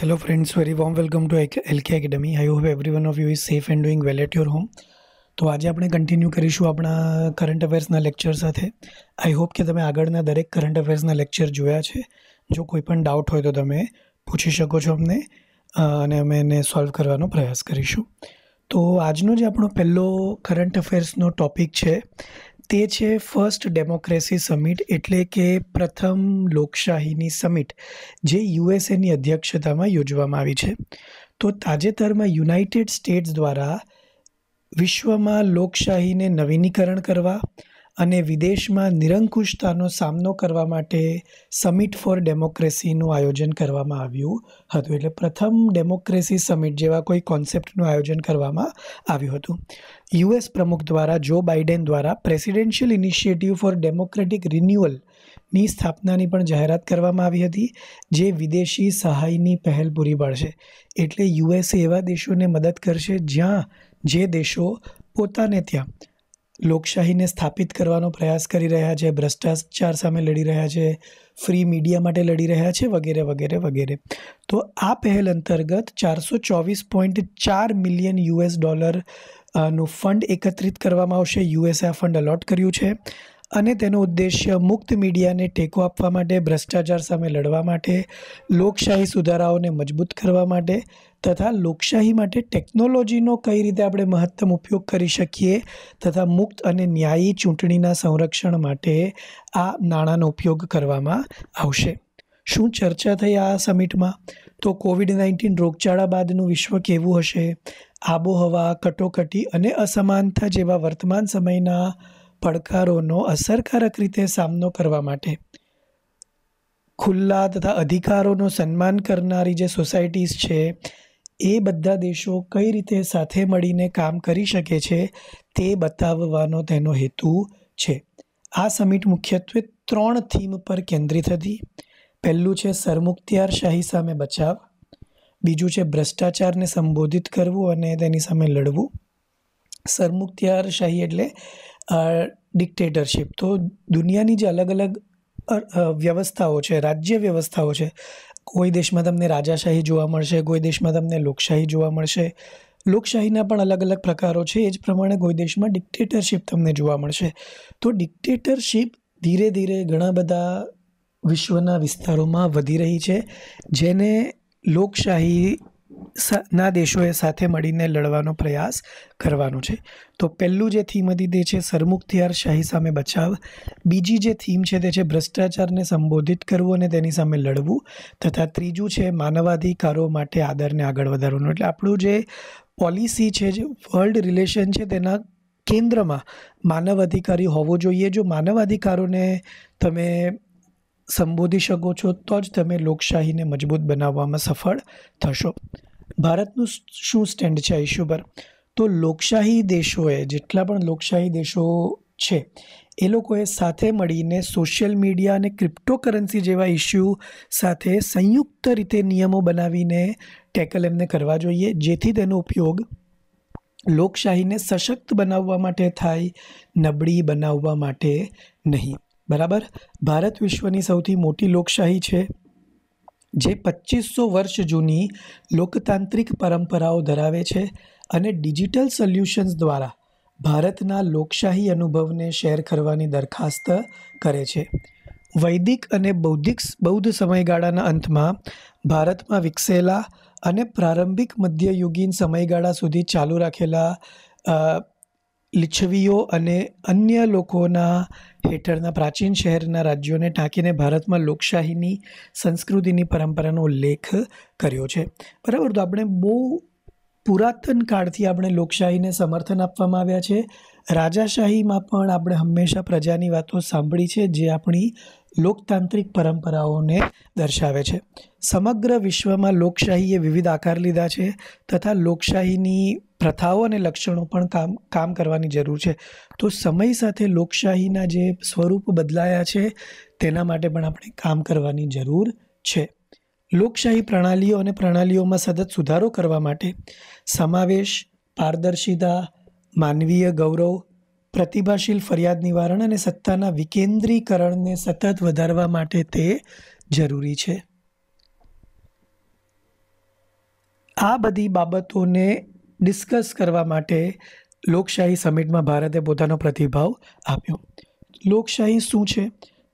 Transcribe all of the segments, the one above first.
Hello friends, very warm welcome to LK Academy. I hope everyone of you is safe and doing well at your home. તો આજે આપણે continue કરીશું આપણા current અફેર્સના lecture સાથે I hope કે તમે આગળના દરેક કરંટ અફેર્સના લેક્ચર જોયા છે જો કોઈ પણ ડાઉટ હોય તો તમે પૂછી શકો છો અમને અને અમે એને સોલ્વ કરવાનો પ્રયાસ કરીશું તો આજનો જે આપણો પહેલો કરંટ અફેર્સનો ટોપિક છે તે છે ફર્સ્ટ ડેમોક્રેસી સમિટ એટલે કે પ્રથમ લોકશાહીની સમિટ જે યુએસએની અધ્યક્ષતામાં યોજવામાં આવી છે તો તાજેતરમાં યુનાઇટેડ સ્ટેટ્સ દ્વારા વિશ્વમાં લોકશાહીને નવીનીકરણ કરવા અને વિદેશમાં નિરંકુશતાનો સામનો કરવા માટે સમિટ ફોર ડેમોક્રેસીનું આયોજન કરવામાં આવ્યું હતું એટલે પ્રથમ ડેમોક્રેસી સમિટ જેવા કોઈ કોન્સેપ્ટનું આયોજન કરવામાં આવ્યું હતું યુએસ પ્રમુખ દ્વારા જો બાઇડેન દ્વારા પ્રેસિડેન્શિયલ ઇનિશિયેટિવ ફોર ડેમોક્રેટિક રિન્યુઅલની સ્થાપનાની પણ જાહેરાત કરવામાં આવી હતી જે વિદેશી સહાયની પહેલ પૂરી પાડશે એટલે યુએસએ એવા દેશોને મદદ કરશે જ્યાં જે દેશો પોતાને ત્યાં લોકશાહીને સ્થાપિત કરવાનો પ્રયાસ કરી રહ્યા છે ભ્રષ્ટાચાર સામે લડી રહ્યા છે ફ્રી મીડિયા માટે લડી રહ્યા છે વગેરે વગેરે વગેરે તો આ પહેલ અંતર્ગત ચારસો ચોવીસ પોઈન્ટ ચાર મિલિયન યુએસ ડોલર નું ફંડ એકત્રિત કરવામાં આવશે યુએસએ આ ફંડ અલોટ કર્યું છે અને તેનો ઉદ્દેશ્ય મુક્ત મીડિયાને ટેકો આપવા માટે ભ્રષ્ટાચાર સામે લડવા માટે લોકશાહી સુધારાઓને મજબૂત કરવા માટે તથા લોકશાહી માટે ટેકનોલોજીનો કઈ રીતે આપણે મહત્તમ ઉપયોગ કરી શકીએ તથા મુક્ત અને ન્યાયી ચૂંટણીના સંરક્ષણ માટે આ નાણાંનો ઉપયોગ કરવામાં આવશે શું ચર્ચા થઈ આ સમિટમાં તો કોવિડ નાઇન્ટીન રોગચાળા બાદનું વિશ્વ કેવું હશે આબોહવા કટોકટી અને અસમાનતા જેવા વર્તમાન સમયના પડકારોનો અસરકારક રીતે સામનો કરવા માટે ખુલ્લા તથા અધિકારોનું સન્માન કરનારી જે સોસાયટીઝ છે એ બધા દેશો કઈ રીતે સાથે મળીને કામ કરી શકે છે તે બતાવવાનો તેનો હેતુ છે આ સમિટ મુખ્યત્વે ત્રણ થીમ પર કેન્દ્રિત હતી પહેલું છે સરમુખત્યારશાહી સામે બચાવ બીજું છે ભ્રષ્ટાચારને સંબોધિત કરવું અને તેની સામે લડવું સરમુખત્યારશાહી એટલે ડિક્ટેટરશીપ તો દુનિયાની જે અલગ અલગ વ્યવસ્થાઓ છે રાજ્ય વ્યવસ્થાઓ છે કોઈ દેશમાં તમને રાજાશાહી જોવા મળશે કોઈ દેશમાં તમને લોકશાહી જોવા મળશે લોકશાહીના પણ અલગ અલગ પ્રકારો છે એ જ પ્રમાણે કોઈ દેશમાં ડિક્ટેટરશીપ તમને જોવા મળશે તો ડિક્ટેટરશીપ ધીરે ધીરે ઘણા બધા વિશ્વના વિસ્તારોમાં વધી રહી છે જેને લોકશાહી ના દેશોએ સાથે મળીને લડવાનો પ્રયાસ કરવાનો છે તો પહેલું જે થીમ હતી તે છે સરમુખત્યારશાહી સામે બચાવ બીજી જે થીમ છે તે છે ભ્રષ્ટાચારને સંબોધિત કરવું અને તેની સામે લડવું તથા ત્રીજું છે માનવાધિકારો માટે આદરને આગળ વધારવાનું એટલે આપણું જે પોલિસી છે જે વર્લ્ડ રિલેશન છે તેના કેન્દ્રમાં માનવ અધિકારી હોવો જોઈએ જો માનવાધિકારોને તમે સંબોધી શકો છો તો જ તમે લોકશાહીને મજબૂત બનાવવામાં સફળ થશો ભારતનું શું સ્ટેન્ડ છે આ ઇસ્યુ પર તો લોકશાહી દેશોએ જેટલા પણ લોકશાહી દેશો છે એ લોકોએ સાથે મળીને સોશિયલ મીડિયા અને ક્રિપ્ટોકરન્સી જેવા ઇશ્યુ સાથે સંયુક્ત રીતે નિયમો બનાવીને ટેકલ એમને કરવા જોઈએ જેથી તેનો ઉપયોગ લોકશાહીને સશક્ત બનાવવા માટે થાય નબળી બનાવવા માટે નહીં બરાબર ભારત વિશ્વની સૌથી મોટી લોકશાહી છે જે પચીસો વર્ષ જૂની લોકતાંત્રિક પરંપરાઓ ધરાવે છે અને ડિજિટલ સોલ્યુશન્સ દ્વારા ભારતના લોકશાહી અનુભવને શેર કરવાની દરખાસ્ત કરે છે વૈદિક અને બૌદ્ધિક બૌદ્ધ સમયગાળાના અંતમાં ભારતમાં વિકસેલા અને પ્રારંભિક મધ્યયુગીન સમયગાળા સુધી ચાલુ રાખેલા લીચ્છવીઓ અને અન્ય લોકોના હેઠળના પ્રાચીન શહેરના રાજ્યોને ટાંકીને ભારતમાં લોકશાહીની સંસ્કૃતિની પરંપરાનો ઉલ્લેખ કર્યો છે બરાબર તો આપણે બહુ પુરાતન કાળથી આપણે લોકશાહીને સમર્થન આપવામાં આવ્યા છે રાજાશાહીમાં પણ આપણે હંમેશા પ્રજાની વાતો સાંભળી છે જે આપણી લોકતાંત્રિક પરંપરાઓને દર્શાવે છે સમગ્ર વિશ્વમાં લોકશાહીએ વિવિધ આકાર લીધા છે તથા લોકશાહીની પ્રથાઓ અને લક્ષણો પણ કામ કામ કરવાની જરૂર છે તો સમય સાથે લોકશાહીના જે સ્વરૂપ બદલાયા છે તેના માટે પણ આપણે કામ કરવાની જરૂર છે લોકશાહી પ્રણાલીઓ અને પ્રણાલીઓમાં સતત સુધારો કરવા માટે સમાવેશ પારદર્શિતા માનવીય ગૌરવ પ્રતિભાશીલ ફરિયાદ નિવારણ અને સત્તાના વિકેન્દ્રીકરણને સતત વધારવા માટે તે જરૂરી છે આ બધી બાબતોને ડિસ્કસ કરવા માટે લોકશાહી સમિટમાં ભારતે પોતાનો પ્રતિભાવ આપ્યો લોકશાહી શું છે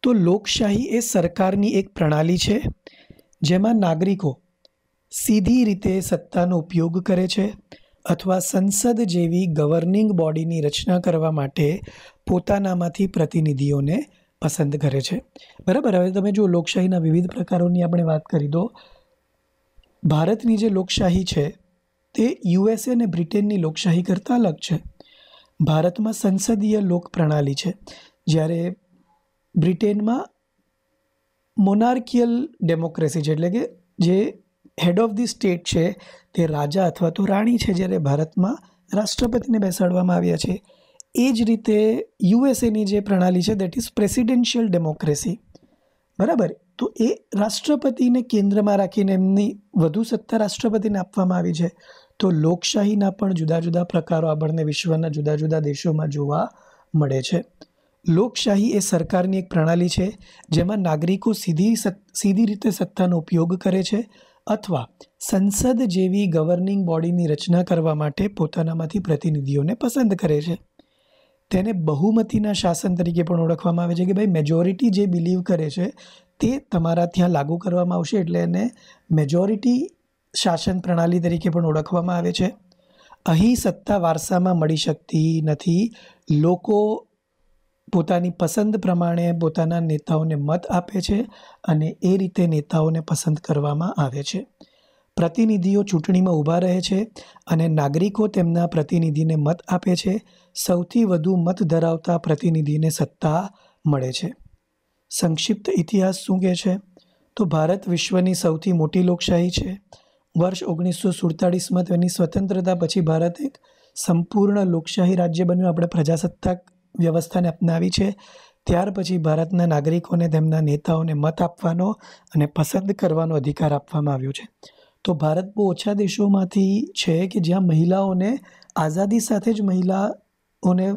તો લોકશાહી એ સરકારની એક પ્રણાલી છે જેમાં નાગરિકો સીધી રીતે સત્તાનો ઉપયોગ કરે છે અથવા સંસદ જેવી ગવર્નિંગ બોડીની રચના કરવા માટે પોતાનામાંથી પ્રતિનિધિઓને પસંદ કરે છે બરાબર હવે તમે જો લોકશાહીના વિવિધ પ્રકારોની આપણે વાત કરી દો ભારતની જે લોકશાહી છે તે યુએસએ અને બ્રિટનની લોકશાહી કરતાં અલગ છે ભારતમાં સંસદીય લોક પ્રણાલી છે જ્યારે બ્રિટેનમાં મોનાર્કિયલ ડેમોક્રેસી છે એટલે કે જે હેડ ઓફ ધી સ્ટેટ છે તે રાજા અથવા તો રાણી છે જ્યારે ભારતમાં રાષ્ટ્રપતિને બેસાડવામાં આવ્યા છે એ જ રીતે યુએસએની જે પ્રણાલી છે દેટ ઇઝ પ્રેસિડેન્શિયલ ડેમોક્રેસી બરાબર તો એ રાષ્ટ્રપતિને કેન્દ્રમાં રાખીને એમની વધુ સત્તા રાષ્ટ્રપતિને આપવામાં આવી છે તો લોકશાહીના પણ જુદા જુદા પ્રકારો આપણને વિશ્વના જુદા જુદા દેશોમાં જોવા મળે છે લોકશાહી એ સરકારની એક પ્રણાલી છે જેમાં નાગરિકો સીધી સીધી રીતે સત્તાનો ઉપયોગ કરે છે અથવા સંસદ જેવી ગવર્નિંગ બોડીની રચના કરવા માટે પોતાનામાંથી પ્રતિનિધિઓને પસંદ કરે છે તેને બહુમતીના શાસન તરીકે પણ ઓળખવામાં આવે છે કે ભાઈ મેજોરિટી જે બિલીવ કરે છે તે તમારા ત્યાં લાગુ કરવામાં આવશે એટલે એને મેજોરિટી શાસન પ્રણાલી તરીકે પણ ઓળખવામાં આવે છે અહીં સત્તા વારસામાં મળી શકતી નથી લોકો પોતાની પસંદ પ્રમાણે પોતાના નેતાઓને મત આપે છે અને એ રીતે નેતાઓને પસંદ કરવામાં આવે છે પ્રતિનિધિઓ ચૂંટણીમાં ઊભા રહે છે અને નાગરિકો તેમના પ્રતિનિધિને મત આપે છે સૌથી વધુ મત ધરાવતા પ્રતિનિધિને સત્તા મળે છે સંક્ષિપ્ત ઇતિહાસ શું કહે છે તો ભારત વિશ્વની સૌથી મોટી લોકશાહી છે વર્ષ ઓગણીસો સુડતાળીસમાં તેની સ્વતંત્રતા પછી ભારત એક સંપૂર્ણ લોકશાહી રાજ્ય બન્યું આપણે પ્રજાસત્તાક વ્યવસ્થાને અપનાવી છે ત્યાર પછી ભારતના નાગરિકોને તેમના નેતાઓને મત આપવાનો અને પસંદ કરવાનો અધિકાર આપવામાં આવ્યો છે તો ભારત બહુ ઓછા દેશોમાંથી છે કે જ્યાં મહિલાઓને આઝાદી સાથે જ મહિલાઓને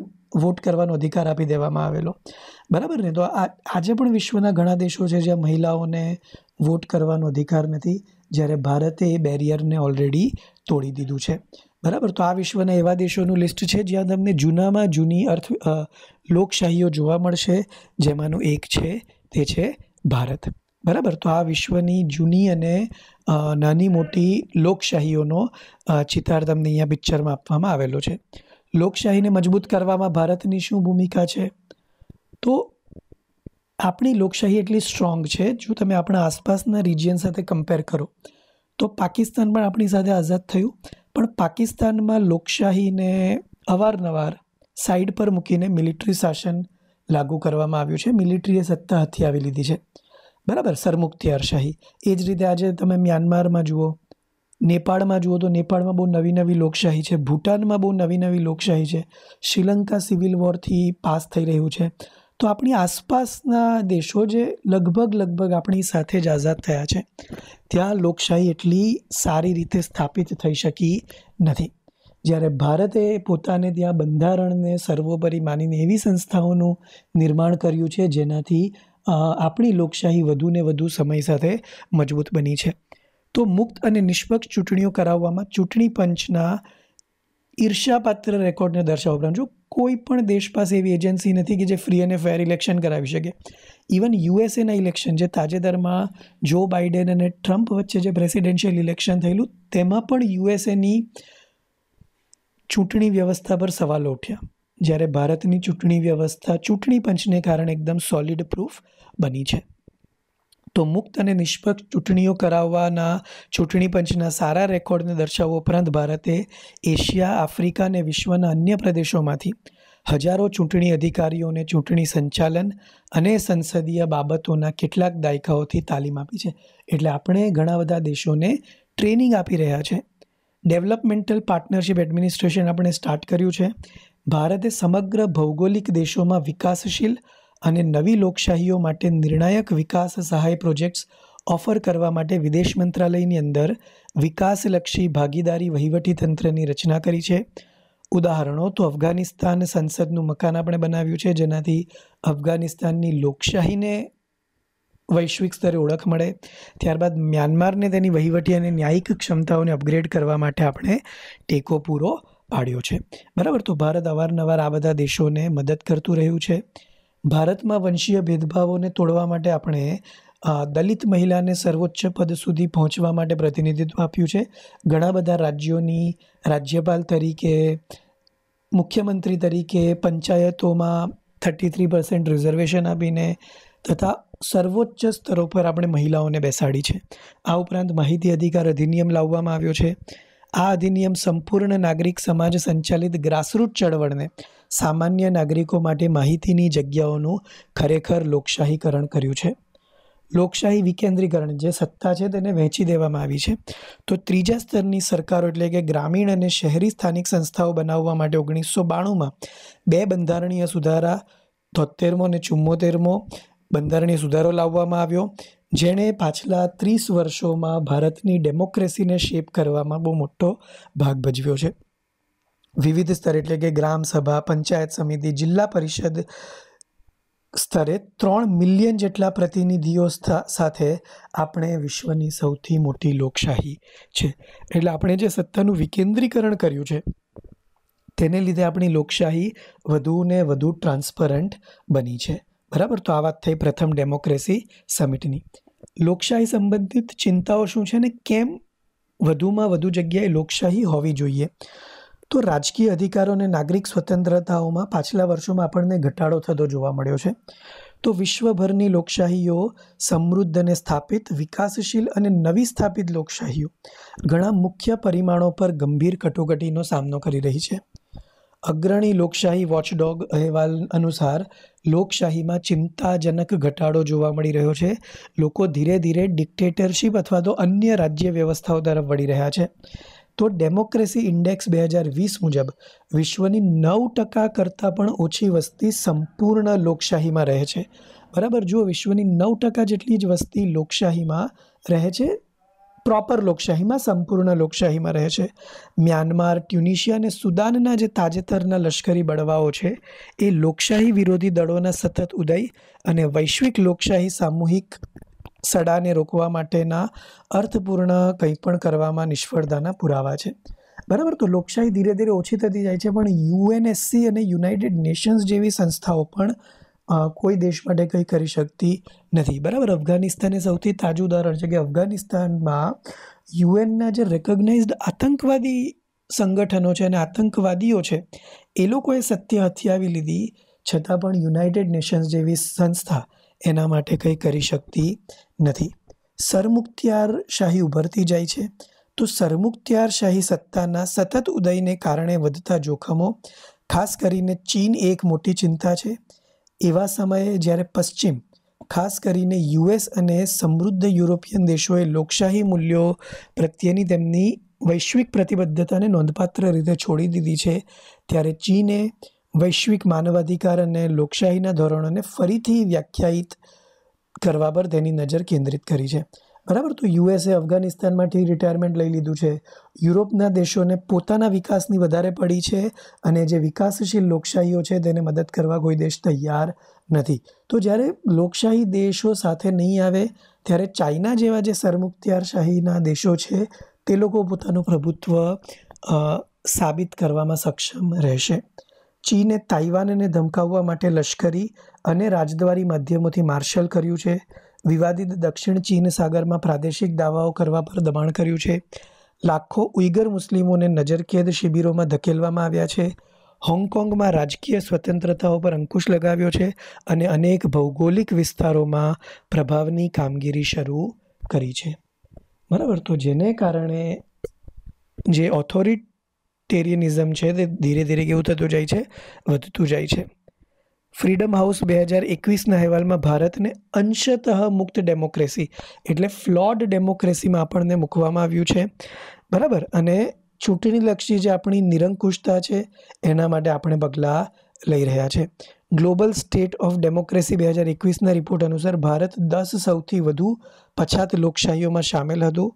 વોટ કરવાનો અધિકાર આપી દેવામાં આવેલો બરાબર ને તો આજે પણ વિશ્વના ઘણા દેશો છે જ્યાં મહિલાઓને વોટ કરવાનો અધિકાર નથી જ્યારે ભારતે એ બેરિયરને ઓલરેડી તોડી દીધું છે બરાબર તો આ વિશ્વના એવા દેશોનું લિસ્ટ છે જ્યાં તમને જૂનામાં જૂની અર્થ લોકશાહીઓ જોવા મળશે જેમાંનું એક છે તે છે ભારત બરાબર તો આ વિશ્વની જૂની અને નાની મોટી લોકશાહીઓનો ચિતાર તમને અહીંયા પિક્ચરમાં આપવામાં આવેલો છે લોકશાહીને મજબૂત કરવામાં ભારતની શું ભૂમિકા છે તો આપણી લોકશાહી એટલી સ્ટ્રોંગ છે જો તમે આપણા આસપાસના રિજિયન સાથે કમ્પેર કરો તો પાકિસ્તાન પણ આપણી સાથે આઝાદ થયું પણ પાકિસ્તાનમાં લોકશાહીને અવારનવાર સાઈડ પર મૂકીને મિલિટરી શાસન લાગુ કરવામાં આવ્યું છે મિલિટરીએ સત્તા હથિયાવી લીધી છે બરાબર સરમુખત્યારશાહી એ જ રીતે આજે તમે મ્યાનમારમાં જુઓ નેપાળમાં જુઓ તો નેપાળમાં બહુ નવી નવી લોકશાહી છે ભૂટાનમાં બહુ નવી નવી લોકશાહી છે શ્રીલંકા સિવિલ વોરથી પાસ થઈ રહ્યું છે તો આપણી આસપાસના દેશો જે લગભગ લગભગ આપણી સાથે જ આઝાદ થયા છે ત્યાં લોકશાહી એટલી સારી રીતે સ્થાપિત થઈ શકી નથી જ્યારે ભારતે પોતાને ત્યાં બંધારણને સર્વોપરી માનીને એવી સંસ્થાઓનું નિર્માણ કર્યું છે જેનાથી આપણી લોકશાહી વધુને વધુ સમય સાથે મજબૂત બની છે તો મુક્ત અને નિષ્પક્ષ ચૂંટણીઓ કરાવવામાં ચૂંટણી પંચના ઈર્ષ્યાપાત્ર રેકોર્ડને દર્શાવવા ઉપરાંત કોઈ પણ દેશ પાસે એવી એજન્સી નથી કે જે ફ્રી અને ફેર ઇલેક્શન કરાવી શકે ઇવન યુએસએના ઇલેક્શન જે તાજેતરમાં જો બાઇડેન અને ટ્રમ્પ વચ્ચે જે પ્રેસિડેન્શિયલ ઇલેક્શન થયેલું તેમાં પણ યુએસએની ચૂંટણી વ્યવસ્થા પર સવાલો ઉઠ્યા જ્યારે ભારતની ચૂંટણી વ્યવસ્થા ચૂંટણી પંચને કારણે એકદમ સોલિડ પ્રૂફ બની છે તો મુક્ત અને નિષ્પક્ષ ચૂંટણીઓ કરાવવાના ચૂંટણી પંચના સારા રેકોર્ડને દર્શાવવા ઉપરાંત ભારતે એશિયા આફ્રિકા અને વિશ્વના અન્ય પ્રદેશોમાંથી હજારો ચૂંટણી અધિકારીઓને ચૂંટણી સંચાલન અને સંસદીય બાબતોના કેટલાક દાયકાઓથી તાલીમ આપી છે એટલે આપણે ઘણા બધા દેશોને ટ્રેનિંગ આપી રહ્યા છે ડેવલપમેન્ટલ પાર્ટનરશિપ એડમિનિસ્ટ્રેશન આપણે સ્ટાર્ટ કર્યું છે ભારતે સમગ્ર ભૌગોલિક દેશોમાં વિકાસશીલ અને નવી લોકશાહીઓ માટે નિર્ણાયક વિકાસ સહાય પ્રોજેક્ટ્સ ઓફર કરવા માટે વિદેશ મંત્રાલયની અંદર વિકાસલક્ષી ભાગીદારી વહીવટીતંત્રની રચના કરી છે ઉદાહરણો તો અફઘાનિસ્તાન સંસદનું મકાન આપણે બનાવ્યું છે જેનાથી અફઘાનિસ્તાનની લોકશાહીને વૈશ્વિક સ્તરે ઓળખ મળે ત્યારબાદ મ્યાનમારને તેની વહીવટી અને ન્યાયિક ક્ષમતાઓને અપગ્રેડ કરવા માટે આપણે ટેકો પૂરો પાડ્યો છે બરાબર તો ભારત અવારનવાર આ બધા દેશોને મદદ કરતું રહ્યું છે ભારતમાં વંશીય ભેદભાવોને તોડવા માટે આપણે દલિત મહિલાને સર્વોચ્ચ પદ સુધી પહોંચવા માટે પ્રતિનિધિત્વ આપ્યું છે ઘણા બધા રાજ્યોની રાજ્યપાલ તરીકે મુખ્યમંત્રી તરીકે પંચાયતોમાં થર્ટી થ્રી પર્સન્ટ રિઝર્વેશન આપીને તથા સર્વોચ્ચ સ્તરો પર આપણે મહિલાઓને બેસાડી છે આ ઉપરાંત માહિતી અધિકાર અધિનિયમ લાવવામાં આવ્યો છે આ અધિનિયમ સંપૂર્ણ નાગરિક સમાજ સંચાલિત ગ્રાસરૂટ ચળવળને સામાન્ય નાગરિકો માટે માહિતીની જગ્યાઓનું ખરેખર લોકશાહીકરણ કર્યું છે લોકશાહી વિકેન્દ્રીકરણ જે સત્તા છે તેને વહેંચી દેવામાં આવી છે તો ત્રીજા સ્તરની સરકારો એટલે કે ગ્રામીણ અને શહેરી સ્થાનિક સંસ્થાઓ બનાવવા માટે ઓગણીસો બાણુંમાં બે બંધારણીય સુધારા તોતેરમો અને ચુમ્મોતેરમો બંધારણીય સુધારો લાવવામાં આવ્યો જેણે પાછલા ત્રીસ વર્ષોમાં ભારતની ડેમોક્રેસીને શેપ કરવામાં બહુ મોટો ભાગ ભજવ્યો છે વિવિધ સ્તરે એટલે કે ગ્રામ સભા પંચાયત સમિતિ જિલ્લા પરિષદ સ્તરે ત્રણ મિલિયન જેટલા પ્રતિનિધિઓ સાથે આપણે વિશ્વની સૌથી મોટી લોકશાહી છે એટલે આપણે જે સત્તાનું વિકેન્દ્રીકરણ કર્યું છે તેને લીધે આપણી લોકશાહી વધુ ને વધુ ટ્રાન્સપરન્ટ બની છે બરાબર તો આ વાત થઈ પ્રથમ ડેમોક્રેસી સમિટની લોકશાહી સંબંધિત ચિંતાઓ શું છે ને કેમ વધુમાં વધુ જગ્યાએ લોકશાહી હોવી જોઈએ તો રાજકીય અધિકારો અને નાગરિક સ્વતંત્રતાઓમાં પાછલા વર્ષોમાં આપણને ઘટાડો થતો જોવા મળ્યો છે તો વિશ્વભરની લોકશાહીઓ સમૃદ્ધ અને સ્થાપિત વિકાસશીલ અને નવી સ્થાપિત લોકશાહીઓ ઘણા મુખ્ય પરિમાણો પર ગંભીર કટોકટીનો સામનો કરી રહી છે અગ્રણી લોકશાહી વોચડોગ અહેવાલ અનુસાર લોકશાહીમાં ચિંતાજનક ઘટાડો જોવા મળી રહ્યો છે લોકો ધીરે ધીરે ડિક્ટેટરશીપ અથવા તો અન્ય રાજ્ય વ્યવસ્થાઓ તરફ વળી રહ્યા છે તો ડેમોક્રેસી ઇન્ડેક્સ બે હજાર વીસ મુજબ વિશ્વની નવ ટકા કરતાં પણ ઓછી વસ્તી સંપૂર્ણ લોકશાહીમાં રહે છે બરાબર જુઓ વિશ્વની નવ ટકા જેટલી જ વસ્તી લોકશાહીમાં રહે છે પ્રોપર લોકશાહીમાં સંપૂર્ણ લોકશાહીમાં રહે છે મ્યાનમાર ટ્યુનિશિયા અને સુદાનના જે તાજેતરના લશ્કરી બળવાઓ છે એ લોકશાહી વિરોધી દળોના સતત ઉદય અને વૈશ્વિક લોકશાહી સામૂહિક સડાને રોકવા માટેના અર્થપૂર્ણ કંઈ પણ કરવામાં નિષ્ફળતાના પુરાવા છે બરાબર તો લોકશાહી ધીરે ધીરે ઓછી થતી જાય છે પણ યુએનએસસી અને યુનાઇટેડ નેશન્સ જેવી સંસ્થાઓ પણ કોઈ દેશ માટે કંઈ કરી શકતી નથી બરાબર અફઘાનિસ્તાન એ સૌથી તાજું ઉદાહરણ છે કે અફઘાનિસ્તાનમાં યુએનના જે રેકોગ્નાઇઝડ આતંકવાદી સંગઠનો છે અને આતંકવાદીઓ છે એ લોકોએ સત્ય હથિયાવી લીધી છતાં પણ યુનાઇટેડ નેશન્સ જેવી સંસ્થા એના માટે કંઈ કરી શકતી નથી સરમુખત્યારશાહી ઉભરતી જાય છે તો સરમુખત્યારશાહી સત્તાના સતત ઉદયને કારણે વધતા જોખમો ખાસ કરીને ચીન એક મોટી ચિંતા છે એવા સમયે જ્યારે પશ્ચિમ ખાસ કરીને યુએસ અને સમૃદ્ધ યુરોપિયન દેશોએ લોકશાહી મૂલ્યો પ્રત્યેની તેમની વૈશ્વિક પ્રતિબદ્ધતાને નોંધપાત્ર રીતે છોડી દીધી છે ત્યારે ચીને વૈશ્વિક માનવાધિકાર અને લોકશાહીના ધોરણોને ફરીથી વ્યાખ્યાયિત કરવા પર તેની નજર કેન્દ્રિત કરી છે બરાબર તો યુએસએ અફઘાનિસ્તાનમાંથી રિટાયરમેન્ટ લઈ લીધું છે યુરોપના દેશોને પોતાના વિકાસની વધારે પડી છે અને જે વિકાસશીલ લોકશાહીઓ છે તેને મદદ કરવા કોઈ દેશ તૈયાર નથી તો જ્યારે લોકશાહી દેશો સાથે નહીં આવે ત્યારે ચાઇના જેવા જે સરમુખત્યારશાહીના દેશો છે તે લોકો પોતાનું પ્રભુત્વ સાબિત કરવામાં સક્ષમ રહેશે ચીને તાઇવાનને ધમકાવવા માટે લશ્કરી અને રાજદ્વારી માધ્યમોથી માર્શલ કર્યું છે વિવાદિત દક્ષિણ ચીન સાગરમાં પ્રાદેશિક દાવાઓ કરવા પર દબાણ કર્યું છે લાખો ઉઈગર મુસ્લિમોને નજરકેદ શિબિરોમાં ધકેલવામાં આવ્યા છે હોંગકોંગમાં રાજકીય સ્વતંત્રતાઓ પર અંકુશ લગાવ્યો છે અને અનેક ભૌગોલિક વિસ્તારોમાં પ્રભાવની કામગીરી શરૂ કરી છે બરાબર તો જેને કારણે જે ઓથોરિટ ટેરિયનિઝમ છે તે ધીરે ધીરે કેવું થતું જાય છે વધતું જાય છે ફ્રીડમ હાઉસ બે હજાર એકવીસના અહેવાલમાં ભારતને અંશતઃ મુક્ત ડેમોક્રેસી એટલે ફ્લોડ ડેમોક્રેસીમાં આપણને મૂકવામાં આવ્યું છે બરાબર અને ચૂંટણીલક્ષી જે આપણી નિરંકુશતા છે એના માટે આપણે પગલાં લઈ રહ્યા છે ગ્લોબલ સ્ટેટ ઓફ ડેમોક્રેસી બે હજાર એકવીસના રિપોર્ટ અનુસાર ભારત દસ સૌથી વધુ પછાત લોકશાહીઓમાં સામેલ હતું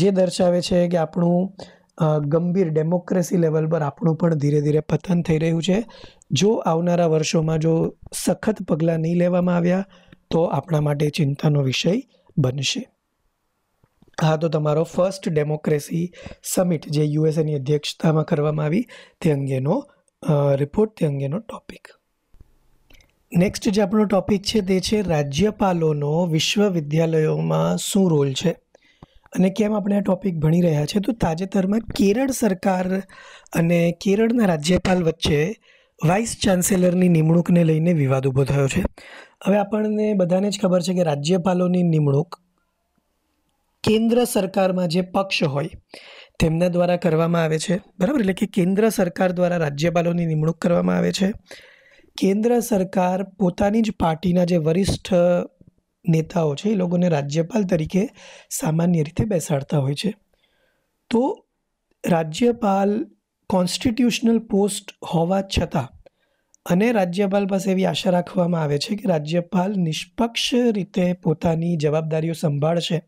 જે દર્શાવે છે કે આપણું ગંભીર ડેમોક્રેસી લેવલ પર આપણું પણ ધીરે ધીરે પતન થઈ રહ્યું છે જો આવનારા વર્ષોમાં જો સખત પગલાં નહીં લેવામાં આવ્યા તો આપણા માટે ચિંતાનો વિષય બનશે હા તો તમારો ફર્સ્ટ ડેમોક્રેસી સમિટ જે યુએસએની અધ્યક્ષતામાં કરવામાં આવી તે અંગેનો રિપોર્ટ તે અંગેનો ટોપિક નેક્સ્ટ જે આપણો ટોપિક છે તે છે રાજ્યપાલોનો વિશ્વવિદ્યાલયોમાં શું રોલ છે અને કેમ આપણે આ ટોપિક ભણી રહ્યા છે તો તાજેતરમાં કેરળ સરકાર અને કેરળના રાજ્યપાલ વચ્ચે વાઇસ ચાન્સેલરની નિમણૂકને લઈને વિવાદ ઊભો થયો છે હવે આપણને બધાને જ ખબર છે કે રાજ્યપાલોની નિમણૂક કેન્દ્ર સરકારમાં જે પક્ષ હોય તેમના દ્વારા કરવામાં આવે છે બરાબર એટલે કે કેન્દ્ર સરકાર દ્વારા રાજ્યપાલોની નિમણૂક કરવામાં આવે છે કેન્દ્ર સરકાર પોતાની જ પાર્ટીના જે વરિષ્ઠ નેતાઓ છે એ લોકોને રાજ્યપાલ તરીકે સામાન્ય રીતે બેસાડતા હોય છે તો રાજ્યપાલ કોન્સ્ટિટ્યુશનલ પોસ્ટ હોવા છતાં અને રાજ્યપાલ પાસે એવી આશા રાખવામાં આવે છે કે રાજ્યપાલ નિષ્પક્ષ રીતે પોતાની જવાબદારીઓ સંભાળશે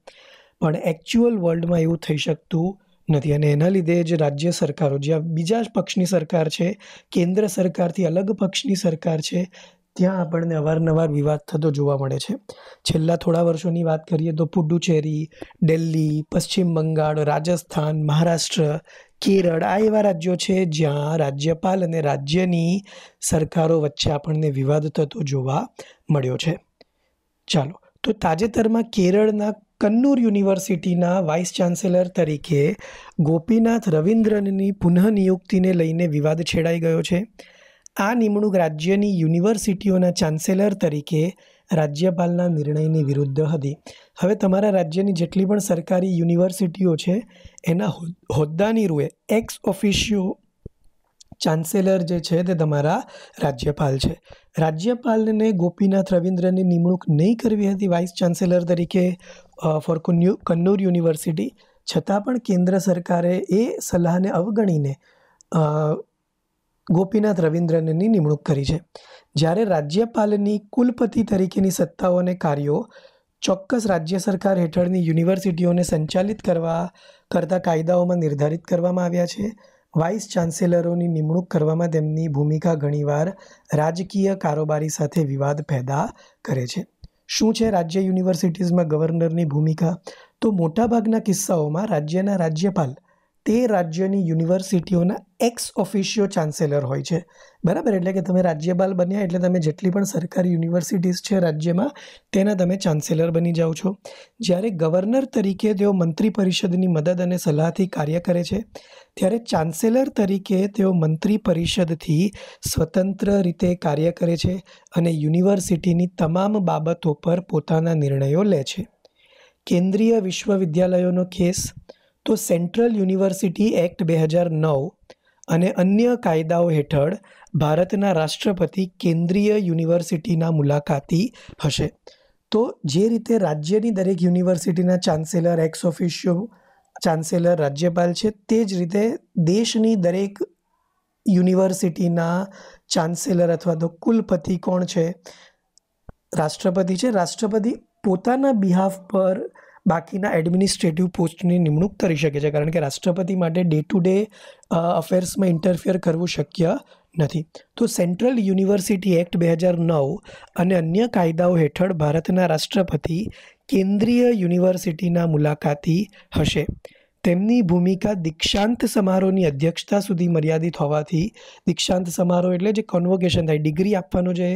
પણ એકચ્યુઅલ વર્લ્ડમાં એવું થઈ શકતું નથી અને એના લીધે જ રાજ્ય સરકારો જ્યાં બીજા પક્ષની સરકાર છે કેન્દ્ર સરકારથી અલગ પક્ષની સરકાર છે ત્યાં આપણને અવારનવાર વિવાદ થતો જોવા મળે છે છેલ્લા થોડા વર્ષોની વાત કરીએ તો પુડુચેરી દિલ્હી પશ્ચિમ બંગાળ રાજસ્થાન મહારાષ્ટ્ર કેરળ આ એવા રાજ્યો છે જ્યાં રાજ્યપાલ અને રાજ્યની સરકારો વચ્ચે આપણને વિવાદ થતો જોવા મળ્યો છે ચાલો તો તાજેતરમાં કેરળના કન્નૂર યુનિવર્સિટીના વાઇસ ચાન્સેલર તરીકે ગોપીનાથ રવિન્દ્રનની પુનઃનિયુક્તિને લઈને વિવાદ છેડાઈ ગયો છે આ નિમણૂક રાજ્યની યુનિવર્સિટીઓના ચાન્સેલર તરીકે રાજ્યપાલના નિર્ણયની વિરુદ્ધ હતી હવે તમારા રાજ્યની જેટલી પણ સરકારી યુનિવર્સિટીઓ છે એના હોદ્દાની રૂએ એક્સ ઓફિશિયો ચાન્સેલર જે છે તે તમારા રાજ્યપાલ છે રાજ્યપાલને ગોપીનાથ રવિન્દ્રની નિમણૂક નહીં કરવી હતી વાઇસ ચાન્સેલર તરીકે ફોર કન્નૂર યુનિવર્સિટી છતાં પણ કેન્દ્ર સરકારે એ સલાહને અવગણીને ગોપીનાથ રવિન્દ્રનની નિમણૂક કરી છે જ્યારે રાજ્યપાલની કુલપતિ તરીકેની સત્તાઓ અને કાર્યો ચોક્કસ રાજ્ય સરકાર હેઠળની યુનિવર્સિટીઓને સંચાલિત કરવા કરતા કાયદાઓમાં નિર્ધારિત કરવામાં આવ્યા છે વાઇસ ચાન્સેલરોની નિમણૂક કરવામાં તેમની ભૂમિકા ઘણીવાર રાજકીય કારોબારી સાથે વિવાદ પેદા કરે છે શું છે રાજ્ય યુનિવર્સિટીઝમાં ગવર્નરની ભૂમિકા તો મોટાભાગના કિસ્સાઓમાં રાજ્યના રાજ્યપાલ તે રાજ્યની યુનિવર્સિટીઓના એક્સ ઓફિશિયો ચાન્સેલર હોય છે બરાબર એટલે કે તમે રાજ્યપાલ બન્યા એટલે તમે જેટલી પણ સરકારી યુનિવર્સિટીઝ છે રાજ્યમાં તેના તમે ચાન્સેલર બની જાઓ છો જ્યારે ગવર્નર તરીકે તેઓ મંત્રી પરિષદની મદદ અને સલાહથી કાર્ય કરે છે ત્યારે ચાન્સેલર તરીકે તેઓ મંત્રી પરિષદથી સ્વતંત્ર રીતે કાર્ય કરે છે અને યુનિવર્સિટીની તમામ બાબતો પર પોતાના નિર્ણયો લે છે કેન્દ્રીય વિશ્વવિદ્યાલયોનો કેસ તો સેન્ટ્રલ યુનિવર્સિટી એક્ટ બે હજાર નવ અને અન્ય કાયદાઓ હેઠળ ભારતના રાષ્ટ્રપતિ કેન્દ્રીય યુનિવર્સિટીના મુલાકાતી હશે તો જે રીતે રાજ્યની દરેક યુનિવર્સિટીના ચાન્સેલર એક્સ ઓફિશિયો ચાન્સેલર રાજ્યપાલ છે તે જ રીતે દેશની દરેક યુનિવર્સિટીના ચાન્સેલર અથવા તો કુલપતિ કોણ છે રાષ્ટ્રપતિ છે રાષ્ટ્રપતિ પોતાના બિહાફ પર બાકીના એડમિનિસ્ટ્રેટિવ પોસ્ટની નિમણૂક કરી શકે છે કારણ કે રાષ્ટ્રપતિ માટે ડે ટુ ડે અફેર્સમાં ઇન્ટરફિયર કરવું શક્ય નથી તો સેન્ટ્રલ યુનિવર્સિટી એક્ટ બે હજાર નવ અને અન્ય કાયદાઓ હેઠળ ભારતના રાષ્ટ્રપતિ કેન્દ્રીય યુનિવર્સિટીના મુલાકાતી હશે તેમની ભૂમિકા દીક્ષાંત સમારોહની અધ્યક્ષતા સુધી મર્યાદિત હોવાથી દીક્ષાંત સમારોહ એટલે જે કોન્વોકેશન થાય ડિગ્રી આપવાનો જે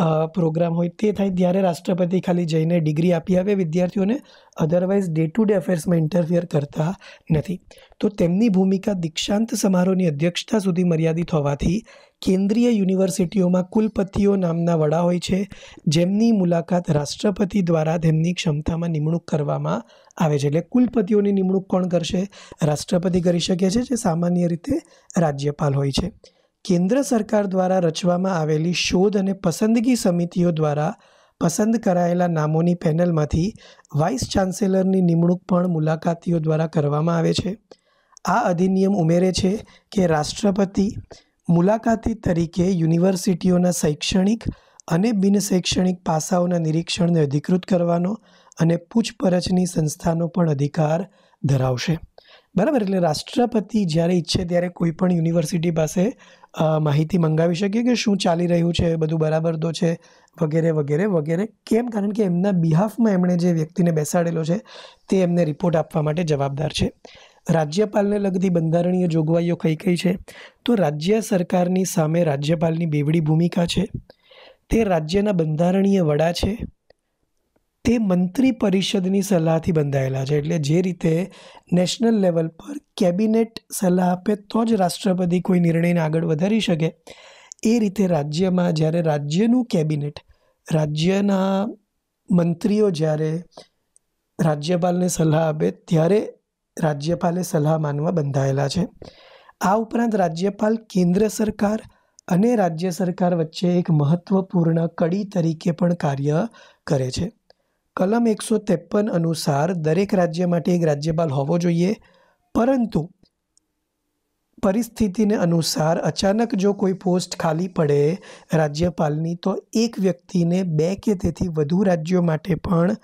પ્રોગ્રામ હોય તે થાય ત્યારે રાષ્ટ્રપતિ ખાલી જઈને ડિગ્રી આપી આવે વિદ્યાર્થીઓને અધરવાઇઝ ડે ટુ ડે અફેર્સમાં ઇન્ટરફિયર કરતા નથી તો તેમની ભૂમિકા દીક્ષાંત સમારોહની અધ્યક્ષતા સુધી મર્યાદિત હોવાથી કેન્દ્રીય યુનિવર્સિટીઓમાં કુલપતિઓ નામના વડા હોય છે જેમની મુલાકાત રાષ્ટ્રપતિ દ્વારા તેમની ક્ષમતામાં નિમણૂક કરવામાં આવે છે એટલે કુલપતિઓની નિમણૂક કોણ કરશે રાષ્ટ્રપતિ કરી શકે છે જે સામાન્ય રીતે રાજ્યપાલ હોય છે કેન્દ્ર સરકાર દ્વારા રચવામાં આવેલી શોધ અને પસંદગી સમિતિઓ દ્વારા પસંદ કરાયેલા નામોની પેનલમાંથી વાઇસ ચાન્સેલરની નિમણૂક પણ મુલાકાતીઓ દ્વારા કરવામાં આવે છે આ અધિનિયમ ઉમેરે છે કે રાષ્ટ્રપતિ મુલાકાતી તરીકે યુનિવર્સિટીઓના શૈક્ષણિક અને બિનશૈક્ષણિક પાસાઓના નિરીક્ષણને અધિકૃત કરવાનો અને પૂછપરછની સંસ્થાનો પણ અધિકાર ધરાવશે બરાબર એટલે રાષ્ટ્રપતિ જ્યારે ઈચ્છે ત્યારે કોઈ પણ યુનિવર્સિટી પાસે માહિતી મંગાવી શકીએ કે શું ચાલી રહ્યું છે બધું બરાબર તો છે વગેરે વગેરે વગેરે કેમ કારણ કે એમના બિહાફમાં એમણે જે વ્યક્તિને બેસાડેલો છે તે એમને રિપોર્ટ આપવા માટે જવાબદાર છે રાજ્યપાલને લગતી બંધારણીય જોગવાઈઓ કઈ કઈ છે તો રાજ્ય સરકારની સામે રાજ્યપાલની બેવડી ભૂમિકા છે તે રાજ્યના બંધારણીય વડા છે તે મંત્રી પરિષદની સલાહથી બંધાયેલા છે એટલે જે રીતે નેશનલ લેવલ પર કેબિનેટ સલાહ આપે તો જ રાષ્ટ્રપતિ કોઈ નિર્ણયને આગળ વધારી શકે એ રીતે રાજ્યમાં જ્યારે રાજ્યનું કેબિનેટ રાજ્યના મંત્રીઓ જ્યારે રાજ્યપાલને સલાહ આપે ત્યારે રાજ્યપાલે સલાહ માનવા બંધાયેલા છે આ ઉપરાંત રાજ્યપાલ કેન્દ્ર સરકાર અને રાજ્ય સરકાર વચ્ચે એક મહત્વપૂર્ણ કડી તરીકે પણ કાર્ય કરે છે કલમ એકસો ત્રેપન અનુસાર દરેક રાજ્ય માટે એક રાજ્યપાલ હોવો જોઈએ પરંતુ પરિસ્થિતિને અનુસાર અચાનક જો કોઈ પોસ્ટ ખાલી પડે રાજ્યપાલની તો એક વ્યક્તિને બે કે તેથી વધુ રાજ્યો માટે પણ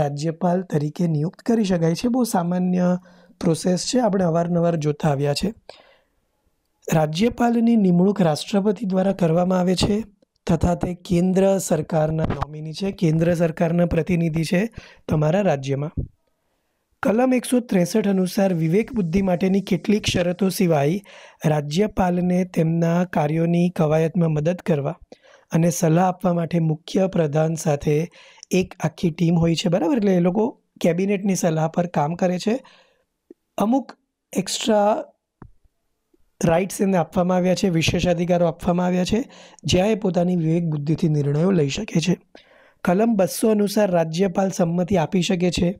રાજ્યપાલ તરીકે નિયુક્ત કરી શકાય છે બહુ સામાન્ય પ્રોસેસ છે આપણે અવારનવાર જોતા આવ્યા છે રાજ્યપાલની નિમણૂક રાષ્ટ્રપતિ દ્વારા કરવામાં આવે છે તથા તે કેન્દ્ર સરકારના નોમિની છે કેન્દ્ર સરકારના પ્રતિનિધિ છે તમારા રાજ્યમાં કલમ એકસો ત્રેસઠ અનુસાર વિવેક બુદ્ધિ માટેની કેટલીક શરતો સિવાય રાજ્યપાલને તેમના કાર્યોની કવાયતમાં મદદ કરવા અને સલાહ આપવા માટે મુખ્ય પ્રધાન સાથે એક આખી ટીમ હોય છે બરાબર એટલે એ લોકો કેબિનેટની સલાહ પર કામ કરે છે અમુક એક્સ્ટ્રા રાઇટ્સ એમને આપવામાં આવ્યા છે વિશેષાધિકારો આપવામાં આવ્યા છે જ્યાં એ પોતાની વિવેક બુદ્ધિથી નિર્ણયો લઈ શકે છે કલમ બસો અનુસાર રાજ્યપાલ સંમતિ આપી શકે છે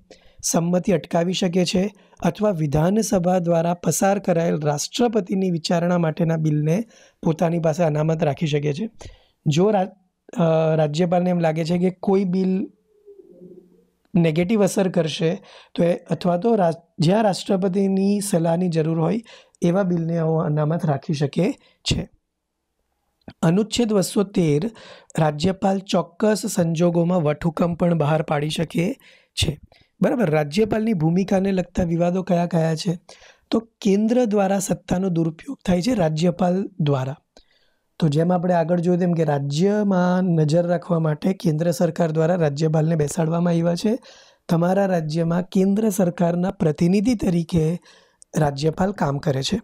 સંમતિ અટકાવી શકે છે અથવા વિધાનસભા દ્વારા પસાર કરાયેલ રાષ્ટ્રપતિની વિચારણા માટેના બિલને પોતાની પાસે અનામત રાખી શકે છે જો રાજ્યપાલને એમ લાગે છે કે કોઈ બિલ નેગેટિવ અસર કરશે તો એ અથવા તો જ્યાં રાષ્ટ્રપતિની સલાહની જરૂર હોય એવા બિલને અનામત રાખી શકે છે અનુચ્છેદ બસો તેર રાજ્યપાલ ચોક્કસ સંજોગોમાં વટહુકમ પણ બહાર પાડી શકે છે બરાબર રાજ્યપાલની ભૂમિકાને લગતા વિવાદો કયા કયા છે તો કેન્દ્ર દ્વારા સત્તાનો દુરુપયોગ થાય છે રાજ્યપાલ દ્વારા તો જેમ આપણે આગળ જોયું તેમ કે રાજ્યમાં નજર રાખવા માટે કેન્દ્ર સરકાર દ્વારા રાજ્યપાલને બેસાડવામાં આવ્યા છે તમારા રાજ્યમાં કેન્દ્ર સરકારના પ્રતિનિધિ તરીકે રાજ્યપાલ કામ કરે છે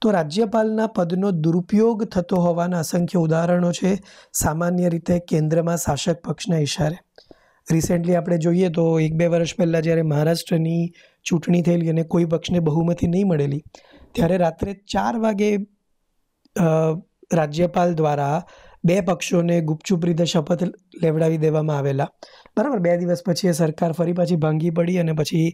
તો રાજ્યપાલના પદનો દુરુપયોગ થતો હોવાના અસંખ્ય ઉદાહરણો છે સામાન્ય રીતે કેન્દ્રમાં શાસક પક્ષના ઇશારે રિસેન્ટલી આપણે જોઈએ તો એક બે વર્ષ પહેલાં જ્યારે મહારાષ્ટ્રની ચૂંટણી થયેલી અને કોઈ પક્ષને બહુમતી નહીં મળેલી ત્યારે રાત્રે ચાર વાગે રાજ્યપાલ દ્વારા બે પક્ષોને ગુપચુપ રીતે શપથ લેવડાવી દેવામાં આવેલા બરાબર બે દિવસ પછી એ સરકાર ફરી પાછી ભાંગી પડી અને પછી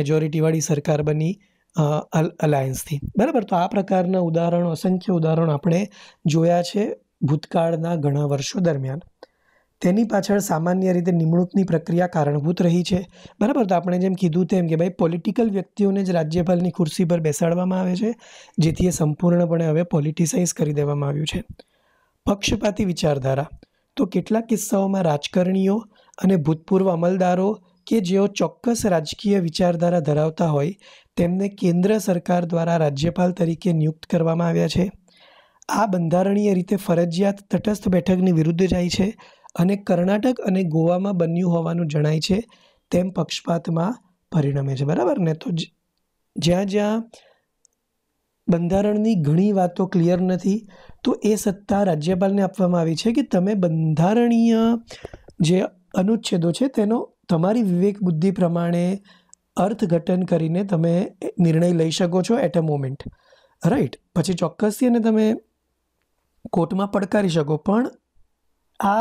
મેજોરિટીવાળી સરકાર બની અલાયન્સથી બરાબર તો આ પ્રકારના ઉદાહરણો અસંખ્ય ઉદાહરણો આપણે જોયા છે ભૂતકાળના ઘણા વર્ષો દરમિયાન તેની પાછળ સામાન્ય રીતે નિમણૂકની પ્રક્રિયા કારણભૂત રહી છે બરાબર તો આપણે જેમ કીધું તેમ કે ભાઈ પોલિટિકલ વ્યક્તિઓને જ રાજ્યપાલની ખુરશી પર બેસાડવામાં આવે છે જેથી એ સંપૂર્ણપણે હવે પોલિટિસાઇઝ કરી દેવામાં આવ્યું છે પક્ષપાતી વિચારધારા તો કેટલાક કિસ્સાઓમાં રાજકારણીઓ અને ભૂતપૂર્વ અમલદારો કે જેઓ ચોક્કસ રાજકીય વિચારધારા ધરાવતા હોય તેમને કેન્દ્ર સરકાર દ્વારા રાજ્યપાલ તરીકે નિયુક્ત કરવામાં આવ્યા છે આ બંધારણીય રીતે ફરજિયાત તટસ્થ બેઠકની વિરુદ્ધ જાય છે અને કર્ણાટક અને ગોવામાં બન્યું હોવાનું જણાય છે તેમ પક્ષપાતમાં પરિણમે છે બરાબર ને તો જ્યાં જ્યાં બંધારણની ઘણી વાતો ક્લિયર નથી તો એ સત્તા રાજ્યપાલને આપવામાં આવી છે કે તમે બંધારણીય જે અનુચ્છેદો છે તેનો તમારી વિવેક બુદ્ધિ પ્રમાણે અર્થઘટન કરીને તમે નિર્ણય લઈ શકો છો એટ અ મોમેન્ટ રાઈટ પછી ચોક્કસથી એને તમે કોર્ટમાં પડકારી શકો પણ આ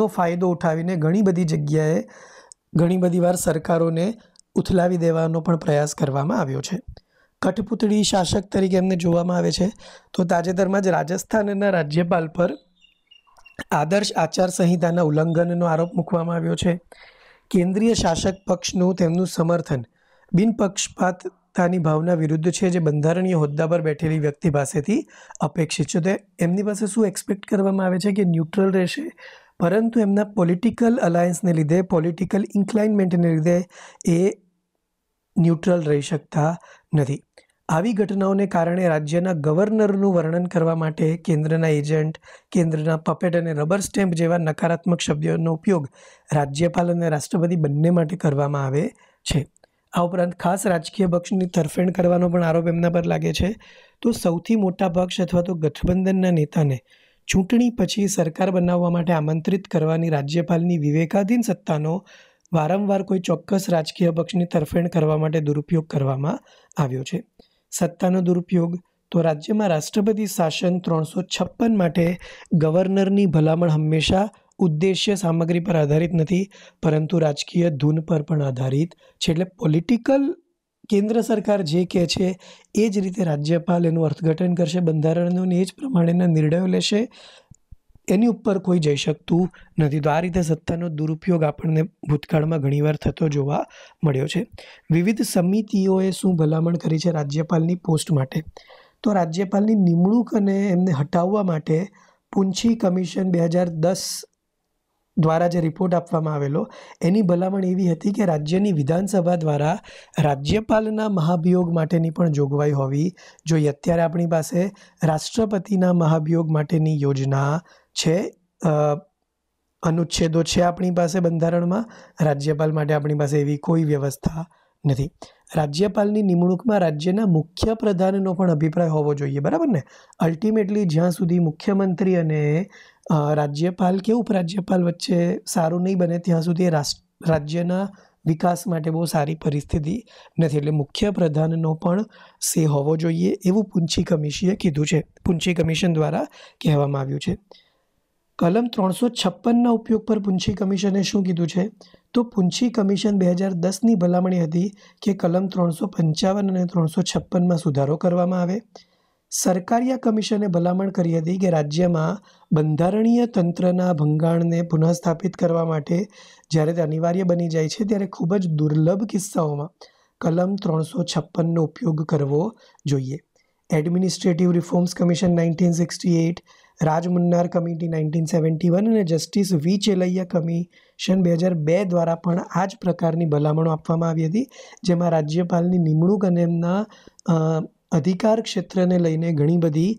નો ફાયદો ઉઠાવીને ઘણી બધી જગ્યાએ ઘણી બધી વાર સરકારોને ઉથલાવી દેવાનો પણ પ્રયાસ કરવામાં આવ્યો છે કઠપુતળી શાસક તરીકે એમને જોવામાં આવે છે તો તાજેતરમાં જ રાજસ્થાનના રાજ્યપાલ પર આદર્શ આચારસંહિતાના ઉલ્લંઘનનો આરોપ મૂકવામાં આવ્યો છે કેન્દ્રીય શાસક પક્ષનું તેમનું સમર્થન બિનપક્ષપાતતાની ભાવના વિરુદ્ધ છે જે બંધારણીય હોદ્દા પર બેઠેલી વ્યક્તિ પાસેથી અપેક્ષિત છે તો એમની પાસે શું એક્સપેક્ટ કરવામાં આવે છે કે ન્યુટ્રલ રહેશે પરંતુ એમના પોલિટિકલ અલાયન્સને લીધે પોલિટિકલ ઇન્ક્લાઇનમેન્ટને લીધે એ ન્યુટ્રલ રહી શકતા નથી આવી ઘટનાઓને કારણે રાજ્યના ગવર્નરનું વર્ણન કરવા માટે કેન્દ્રના એજન્ટ કેન્દ્રના પપેટ અને રબર સ્ટેમ્પ જેવા નકારાત્મક શબ્દોનો ઉપયોગ રાજ્યપાલ અને રાષ્ટ્રપતિ બંને માટે કરવામાં આવે છે આ ઉપરાંત ખાસ રાજકીય પક્ષની તરફેણ કરવાનો પણ આરોપ એમના પર લાગે છે તો સૌથી મોટા પક્ષ અથવા તો ગઠબંધનના નેતાને ચૂંટણી પછી સરકાર બનાવવા માટે આમંત્રિત કરવાની રાજ્યપાલની વિવેકાધીન સત્તાનો વારંવાર કોઈ ચોક્કસ રાજકીય પક્ષની તરફેણ કરવા માટે દુરુપયોગ કરવામાં આવ્યો છે સત્તાનો દુરુપયોગ તો રાજ્યમાં રાષ્ટ્રપતિ શાસન ત્રણસો છપ્પન માટે ગવર્નરની ભલામણ હંમેશા ઉદ્દેશ્ય સામગ્રી પર આધારિત નથી પરંતુ રાજકીય ધૂન પર પણ આધારિત છે એટલે પોલિટિકલ કેન્દ્ર સરકાર જે કહે છે એ જ રીતે રાજ્યપાલ એનું અર્થઘટન કરશે બંધારણોને એ જ પ્રમાણેના નિર્ણયો લેશે એની ઉપર કોઈ જઈ શકતું નથી તો આ રીતે સત્તાનો દુરુપયોગ આપણને ભૂતકાળમાં ઘણીવાર થતો જોવા મળ્યો છે વિવિધ સમિતિઓએ શું ભલામણ કરી છે રાજ્યપાલની પોસ્ટ માટે તો રાજ્યપાલની નિમણૂક અને એમને હટાવવા માટે પૂંછી કમિશન બે હજાર દસ દ્વારા જે રિપોર્ટ આપવામાં આવેલો એની ભલામણ એવી હતી કે રાજ્યની વિધાનસભા દ્વારા રાજ્યપાલના મહાભિયોગ માટેની પણ જોગવાઈ હોવી જોઈએ અત્યારે આપણી પાસે રાષ્ટ્રપતિના મહાભિયોગ માટેની યોજના છે અનુચ્છેદો છે આપણી પાસે બંધારણમાં રાજ્યપાલ માટે આપણી પાસે એવી કોઈ વ્યવસ્થા નથી રાજ્યપાલની નિમણૂકમાં રાજ્યના મુખ્ય પ્રધાનનો પણ અભિપ્રાય હોવો જોઈએ બરાબર ને અલ્ટિમેટલી જ્યાં સુધી મુખ્યમંત્રી અને રાજ્યપાલ કે ઉપરાજ્યપાલ વચ્ચે સારું નહીં બને ત્યાં સુધી રાજ્યના વિકાસ માટે બહુ સારી પરિસ્થિતિ નથી એટલે મુખ્ય પ્રધાનનો પણ સે હોવો જોઈએ એવું પુંછી કમિશીએ કીધું છે પુંછી કમિશન દ્વારા કહેવામાં આવ્યું છે કલમ ત્રણસો છપ્પનના ઉપયોગ પર પૂંછી કમિશને શું કીધું છે તો પૂંછી કમિશન બે હજાર દસની ભલામણી હતી કે કલમ ત્રણસો પંચાવન અને ત્રણસો છપ્પનમાં સુધારો કરવામાં આવે સરકારીયા કમિશને ભલામણ કરી હતી કે રાજ્યમાં બંધારણીય તંત્રના ભંગાણને પુનઃસ્થાપિત કરવા માટે જ્યારે તે અનિવાર્ય બની જાય છે ત્યારે ખૂબ જ દુર્લભ કિસ્સાઓમાં કલમ ત્રણસો છપ્પનનો ઉપયોગ કરવો જોઈએ administrative reforms commission nineteen sixty eight Rajamannar committee nineteen seventy one અને જસ્ટિસ વી ચેલૈયા કમિશન બે હજાર બે દ્વારા પણ આ જ પ્રકારની ભલામણો આપવામાં આવી હતી જેમાં રાજ્યપાલની નિમણૂક અને એમના અધિકાર ક્ષેત્રને લઈને ઘણી બધી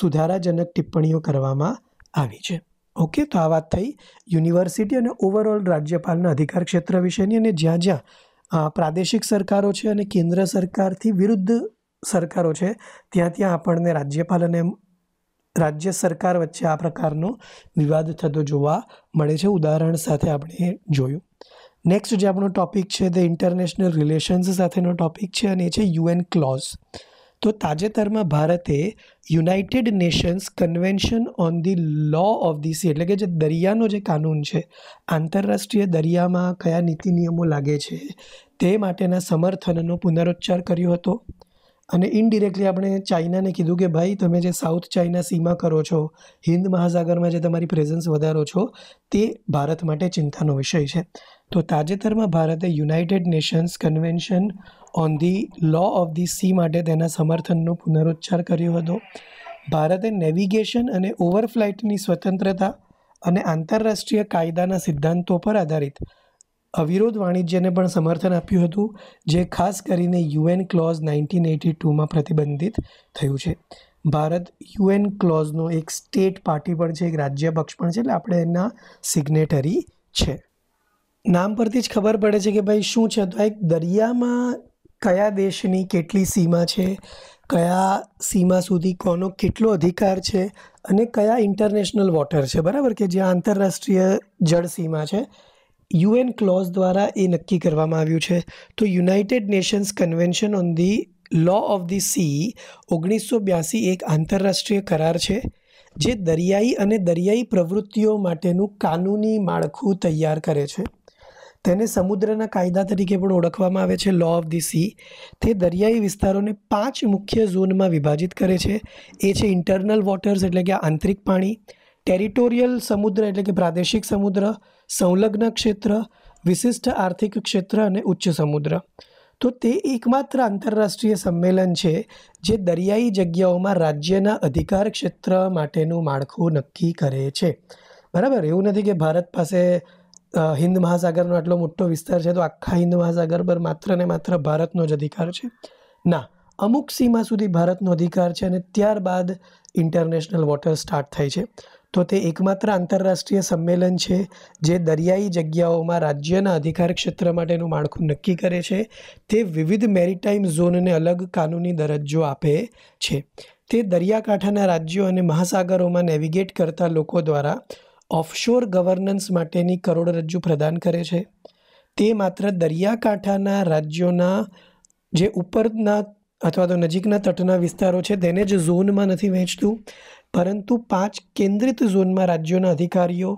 સુધારાજનક ટિપ્પણીઓ કરવામાં આવી છે ઓકે તો આ વાત થઈ યુનિવર્સિટી અને ઓવરઓલ રાજ્યપાલના અધિકાર ક્ષેત્ર વિશેની અને જ્યાં જ્યાં પ્રાદેશિક સરકારો છે અને કેન્દ્ર સરકારથી વિરુદ્ધ સરકારો છે ત્યાં ત્યાં આપણને રાજ્યપાલ અને રાજ્ય સરકાર વચ્ચે આ પ્રકારનો વિવાદ થતો જોવા મળે છે ઉદાહરણ સાથે આપણે જોયું નેક્સ્ટ જે આપણો ટોપિક છે તે ઇન્ટરનેશનલ રિલેશન્સ સાથેનો ટોપિક છે અને એ છે યુએન ક્લોઝ તો તાજેતરમાં ભારતે United Nations convention on the law of the sea એટલે કે જે દરિયાનો જે કાનૂન છે આંતરરાષ્ટ્રીય દરિયામાં કયા નીતિ નિયમો લાગે છે તે માટેના સમર્થનનો પુનરોચ્ચાર કર્યો હતો અને ઇનડિરેક્ટલી આપણે ચાઇનાને કીધું કે ભાઈ તમે જે સાઉથ ચાઇના સીમા કરો છો હિન્દ મહાસાગરમાં જે તમારી પ્રેઝન્સ વધારો છો તે ભારત માટે ચિંતાનો વિષય છે તો તાજેતરમાં ભારતે United Nations convention on the law of the sea માટે તેના સમર્થનનો પુનરોચ્ચાર કર્યો હતો ભારતે નેવિગેશન અને ઓવરફ્લાઇટની સ્વતંત્રતા અને આંતરરાષ્ટ્રીય કાયદાના સિદ્ધાંતો પર આધારિત અવિરોધ વાણિજ્યને પણ સમર્થન આપ્યું હતું જે ખાસ કરીને યુએન ક્લોઝ નાઇન્ટીન એટી ટુમાં પ્રતિબંધિત થયું છે ભારત યુએન ક્લોઝનો એક સ્ટેટ પાર્ટી પણ છે એક રાજ્ય પક્ષ પણ છે એટલે આપણે એના સિગ્નેટરી છે નામ પરથી જ ખબર પડે છે કે ભાઈ શું છે તો એક દરિયામાં કયા દેશની કેટલી સીમા છે કયા સીમા સુધી કોનો કેટલો અધિકાર છે અને કયા ઇન્ટરનેશનલ વોટર છે બરાબર કે જ્યાં આંતરરાષ્ટ્રીય જળ સીમા છે યુએન ક્લોઝ દ્વારા એ નક્કી કરવામાં આવ્યું છે તો United Nations convention on the law of the sea ઓગણીસો બ્યાસી એક આંતરરાષ્ટ્રીય કરાર છે જે દરિયાઈ અને દરિયાઈ પ્રવૃત્તિઓ માટેનું કાનૂની માળખું તૈયાર કરે છે તેને સમુદ્રના કાયદા તરીકે પણ ઓળખવામાં આવે છે લો ઓફ ધી સી તે દરિયાઈ વિસ્તારોને પાંચ મુખ્ય ઝોનમાં વિભાજિત કરે છે એ છે ઇન્ટરનલ વોટર્સ એટલે કે આંતરિક પાણી ટેરિટોરિયલ સમુદ્ર એટલે કે પ્રાદેશિક સમુદ્ર સંલગ્ન ક્ષેત્ર વિશિષ્ટ આર્થિક ક્ષેત્ર અને ઉચ્ચ સમુદ્ર તો તે એકમાત્ર આંતરરાષ્ટ્રીય સંમેલન છે જે દરિયાઈ જગ્યાઓમાં રાજ્યના અધિકાર ક્ષેત્ર માટેનું માળખું નક્કી કરે છે બરાબર એવું નથી કે ભારત પાસે હિન્દ મહાસાગરનો આટલો મોટો વિસ્તાર છે તો આખા હિન્દ મહાસાગર પર માત્ર ને માત્ર ભારતનો જ અધિકાર છે ના અમુક સીમા સુધી ભારતનો અધિકાર છે અને ત્યારબાદ ઇન્ટરનેશનલ વોટર સ્ટાર્ટ થાય છે તો તે એકમાત્ર આંતરરાષ્ટ્રીય સંમેલન છે જે દરિયાઈ જગ્યાઓમાં રાજ્યના અધિકાર ક્ષેત્ર માટેનું માળખું નક્કી કરે છે તે વિવિધ મેરીટાઈમ ઝોનને અલગ કાનૂની દરજ્જો આપે છે તે દરિયાકાંઠાના રાજ્યો અને મહાસાગરોમાં નેવિગેટ કરતા લોકો દ્વારા ઓફશોર ગવર્નન્સ માટેની કરોડરજ્જુ પ્રદાન કરે છે તે માત્ર દરિયાકાંઠાના રાજ્યોના જે ઉપરના અથવા તો નજીકના તટના વિસ્તારો છે તેને જ ઝોનમાં નથી વહેંચતું પરંતુ પાંચ કેન્દ્રિત ઝોનમાં રાજ્યોના અધિકારીઓ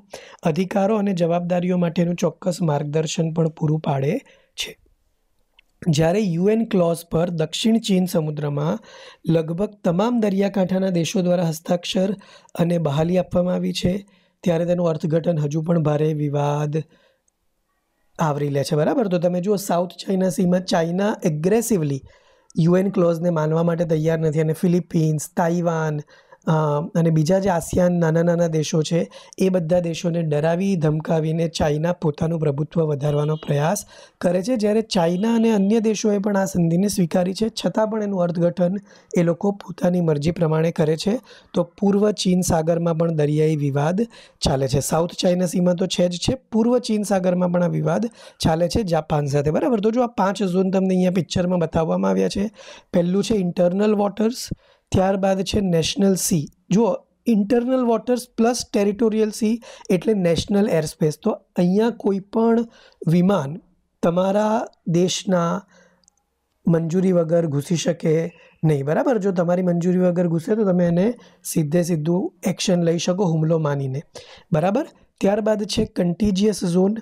અધિકારો અને જવાબદારીઓ માટેનું ચોક્કસ માર્ગદર્શન પણ પૂરું પાડે છે જ્યારે યુએન ક્લોઝ પર દક્ષિણ ચીન સમુદ્રમાં લગભગ તમામ દરિયાકાંઠાના દેશો દ્વારા હસ્તાક્ષર અને બહાલી આપવામાં આવી છે ત્યારે તેનું અર્થઘટન હજુ પણ ભારે વિવાદ આવરી લે છે બરાબર તો તમે જુઓ સાઉથ ચાઇના સીમાં ચાઇના એગ્રેસિવલી યુએન ક્લોઝને માનવા માટે તૈયાર નથી અને ફિલિપિન્સ તાઇવાન અને બીજા જે આસિયાન નાના નાના દેશો છે એ બધા દેશોને ડરાવી ધમકાવીને ચાઇના પોતાનું પ્રભુત્વ વધારવાનો પ્રયાસ કરે છે જ્યારે ચાઇના અને અન્ય દેશોએ પણ આ સંધિને સ્વીકારી છે છતાં પણ એનું અર્થઘટન એ લોકો પોતાની મરજી પ્રમાણે કરે છે તો પૂર્વ ચીન સાગરમાં પણ દરિયાઈ વિવાદ ચાલે છે સાઉથ ચાઇના સીમા તો છે જ છે પૂર્વ ચીન સાગરમાં પણ આ વિવાદ ચાલે છે જાપાન સાથે બરાબર તો જો આ પાંચ ઝોન તમને અહીંયા પિક્ચરમાં બતાવવામાં આવ્યા છે પહેલું છે ઇન્ટરનલ વોટર્સ ત્યારબાદ છે નેશનલ સી જુઓ internal waters plus territorial sea એટલે નેશનલ એરસ્પેસ તો અહીંયા કોઈ પણ વિમાન તમારા દેશના મંજૂરી વગર ઘૂસી શકે નહીં બરાબર જો તમારી મંજૂરી વગર ઘૂસે તો તમે એને સીધે સીધું એક્શન લઈ શકો હુમલો માનીને બરાબર ત્યારબાદ છે કન્ટીજિયસ ઝોન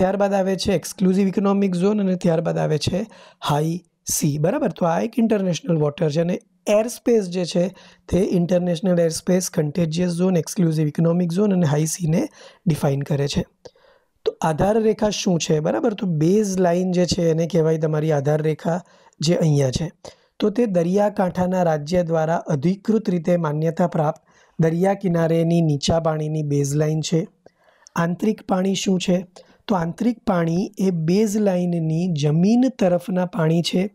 ત્યારબાદ આવે છે એક્સક્લુઝિવ ઇકોનોમિક ઝોન અને ત્યારબાદ આવે છે હાઈ સી બરાબર તો આ એક ઇન્ટરનેશનલ વોટર છે અને એર સ્પેસ જે છે તે international air space contiguous zone exclusive economic zone અને હાઈ ડિફાઇન કરે છે તો આધાર રેખા શું છે બરાબર તો બેઝ લાઇન જે છે એને કહેવાય તમારી આધાર રેખા જે અહીંયા છે તો તે દરિયાકાંઠાના રાજ્ય દ્વારા અધિકૃત રીતે માન્યતા પ્રાપ્ત દરિયા કિનારેની નીચા પાણીની બેઝ લાઇન છે આંતરિક પાણી શું છે તો આંતરિક પાણી એ બેઝ લાઇનની જમીન તરફના પાણી છે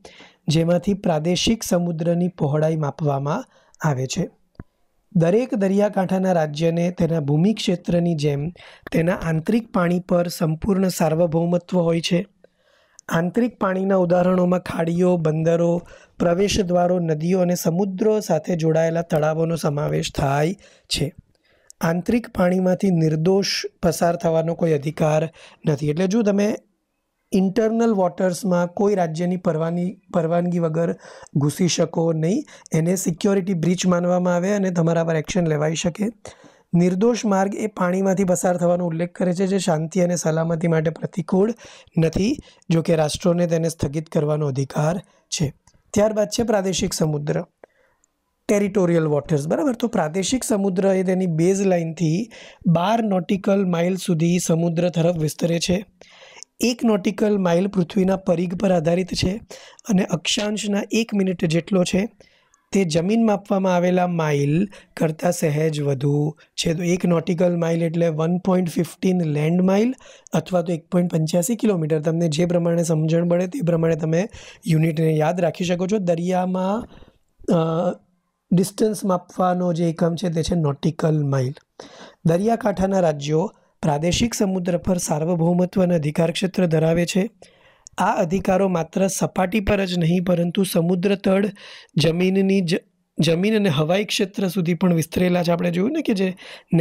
જેમાંથી પ્રાદેશિક સમુદ્રની પહોળાઈ માપવામાં આવે છે દરેક દરિયાકાંઠાના રાજ્યને તેના ભૂમિ ક્ષેત્રની જેમ તેના આંતરિક પાણી પર સંપૂર્ણ સાર્વભૌમત્વ હોય છે આંતરિક પાણીના ઉદાહરણોમાં ખાડીઓ બંદરો પ્રવેશદ્વારો નદીઓ અને સમુદ્રો સાથે જોડાયેલા તળાવોનો સમાવેશ થાય છે આંતરિક પાણીમાંથી નિર્દોષ પસાર થવાનો કોઈ અધિકાર નથી એટલે જો તમે ઇન્ટરનલ વોટર્સમાં કોઈ રાજ્યની પરવાની પરવાનગી વગર ઘૂસી શકો નહીં એને સિક્યોરિટી બ્રિચ માનવામાં આવે અને તમારા પર એક્શન લેવાઈ શકે નિર્દોષ માર્ગ એ પાણીમાંથી પસાર થવાનો ઉલ્લેખ કરે છે જે શાંતિ અને સલામતી માટે પ્રતિકૂળ નથી જો કે રાષ્ટ્રોને તેને સ્થગિત કરવાનો અધિકાર છે ત્યારબાદ છે પ્રાદેશિક સમુદ્ર ટેરિટોરિયલ વોટર્સ બરાબર તો પ્રાદેશિક સમુદ્ર એ તેની બેઝ લાઇનથી બાર નોટિકલ માઇલ સુધી સમુદ્ર તરફ વિસ્તરે છે એક નોટિકલ માઇલ પૃથ્વીના પરિઘ પર આધારિત છે અને અક્ષાંશના એક મિનિટ જેટલો છે તે જમીન માપવામાં આવેલા માઇલ કરતાં સહેજ વધુ છે તો એક નોટિકલ માઇલ એટલે one point fifteen land mile અથવા તો એક પોઈન્ટ પંચ્યાસી કિલોમીટર તમને જે પ્રમાણે સમજણ પડે તે પ્રમાણે તમે યુનિટને યાદ રાખી શકો છો દરિયામાં ડિસ્ટન્સ માપવાનો જે એકમ છે તે છે નોટિકલ માઇલ દરિયાકાંઠાના રાજ્યો પ્રાદેશિક સમુદ્ર પર સાર્વભૌમત્વ અને અધિકાર ક્ષેત્ર ધરાવે છે આ અધિકારો માત્ર સપાટી પર જ નહીં પરંતુ સમુદ્ર તળ જમીનની જ જમીન અને હવાઈ ક્ષેત્ર સુધી પણ વિસ્તરેલા છે આપણે જોયું ને કે જે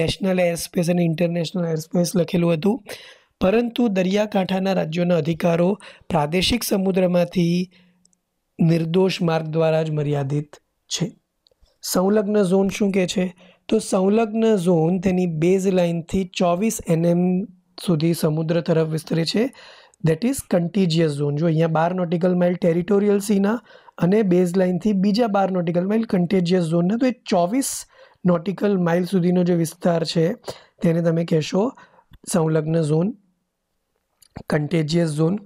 નેશનલ એરસ્પેસ અને ઇન્ટરનેશનલ એરસ્પેસ લખેલું હતું પરંતુ દરિયાકાંઠાના રાજ્યોના અધિકારો પ્રાદેશિક સમુદ્રમાંથી નિર્દોષ માર્ગ દ્વારા જ મર્યાદિત છે સંલગ્ન ઝોન શું કહે છે તો સંલગ્ન ઝોન તેની બેઝ લાઇનથી ચોવીસ એનએમ સુધી સમુદ્ર તરફ વિસ્તરે છે દેટ ઇઝ કન્ટીજિયસ ઝોન જો અહીંયા બાર નોટિકલ માઇલ ટેરિટોરિયલ સીના અને બેઝ લાઇનથી બીજા બાર નોટિકલ માઇલ કન્ટેજિયસ ઝોનના તો એ ચોવીસ નોટિકલ માઇલ સુધીનો જે વિસ્તાર છે તેને તમે કહેશો સંલગ્ન ઝોન કન્ટેજિયસ ઝોન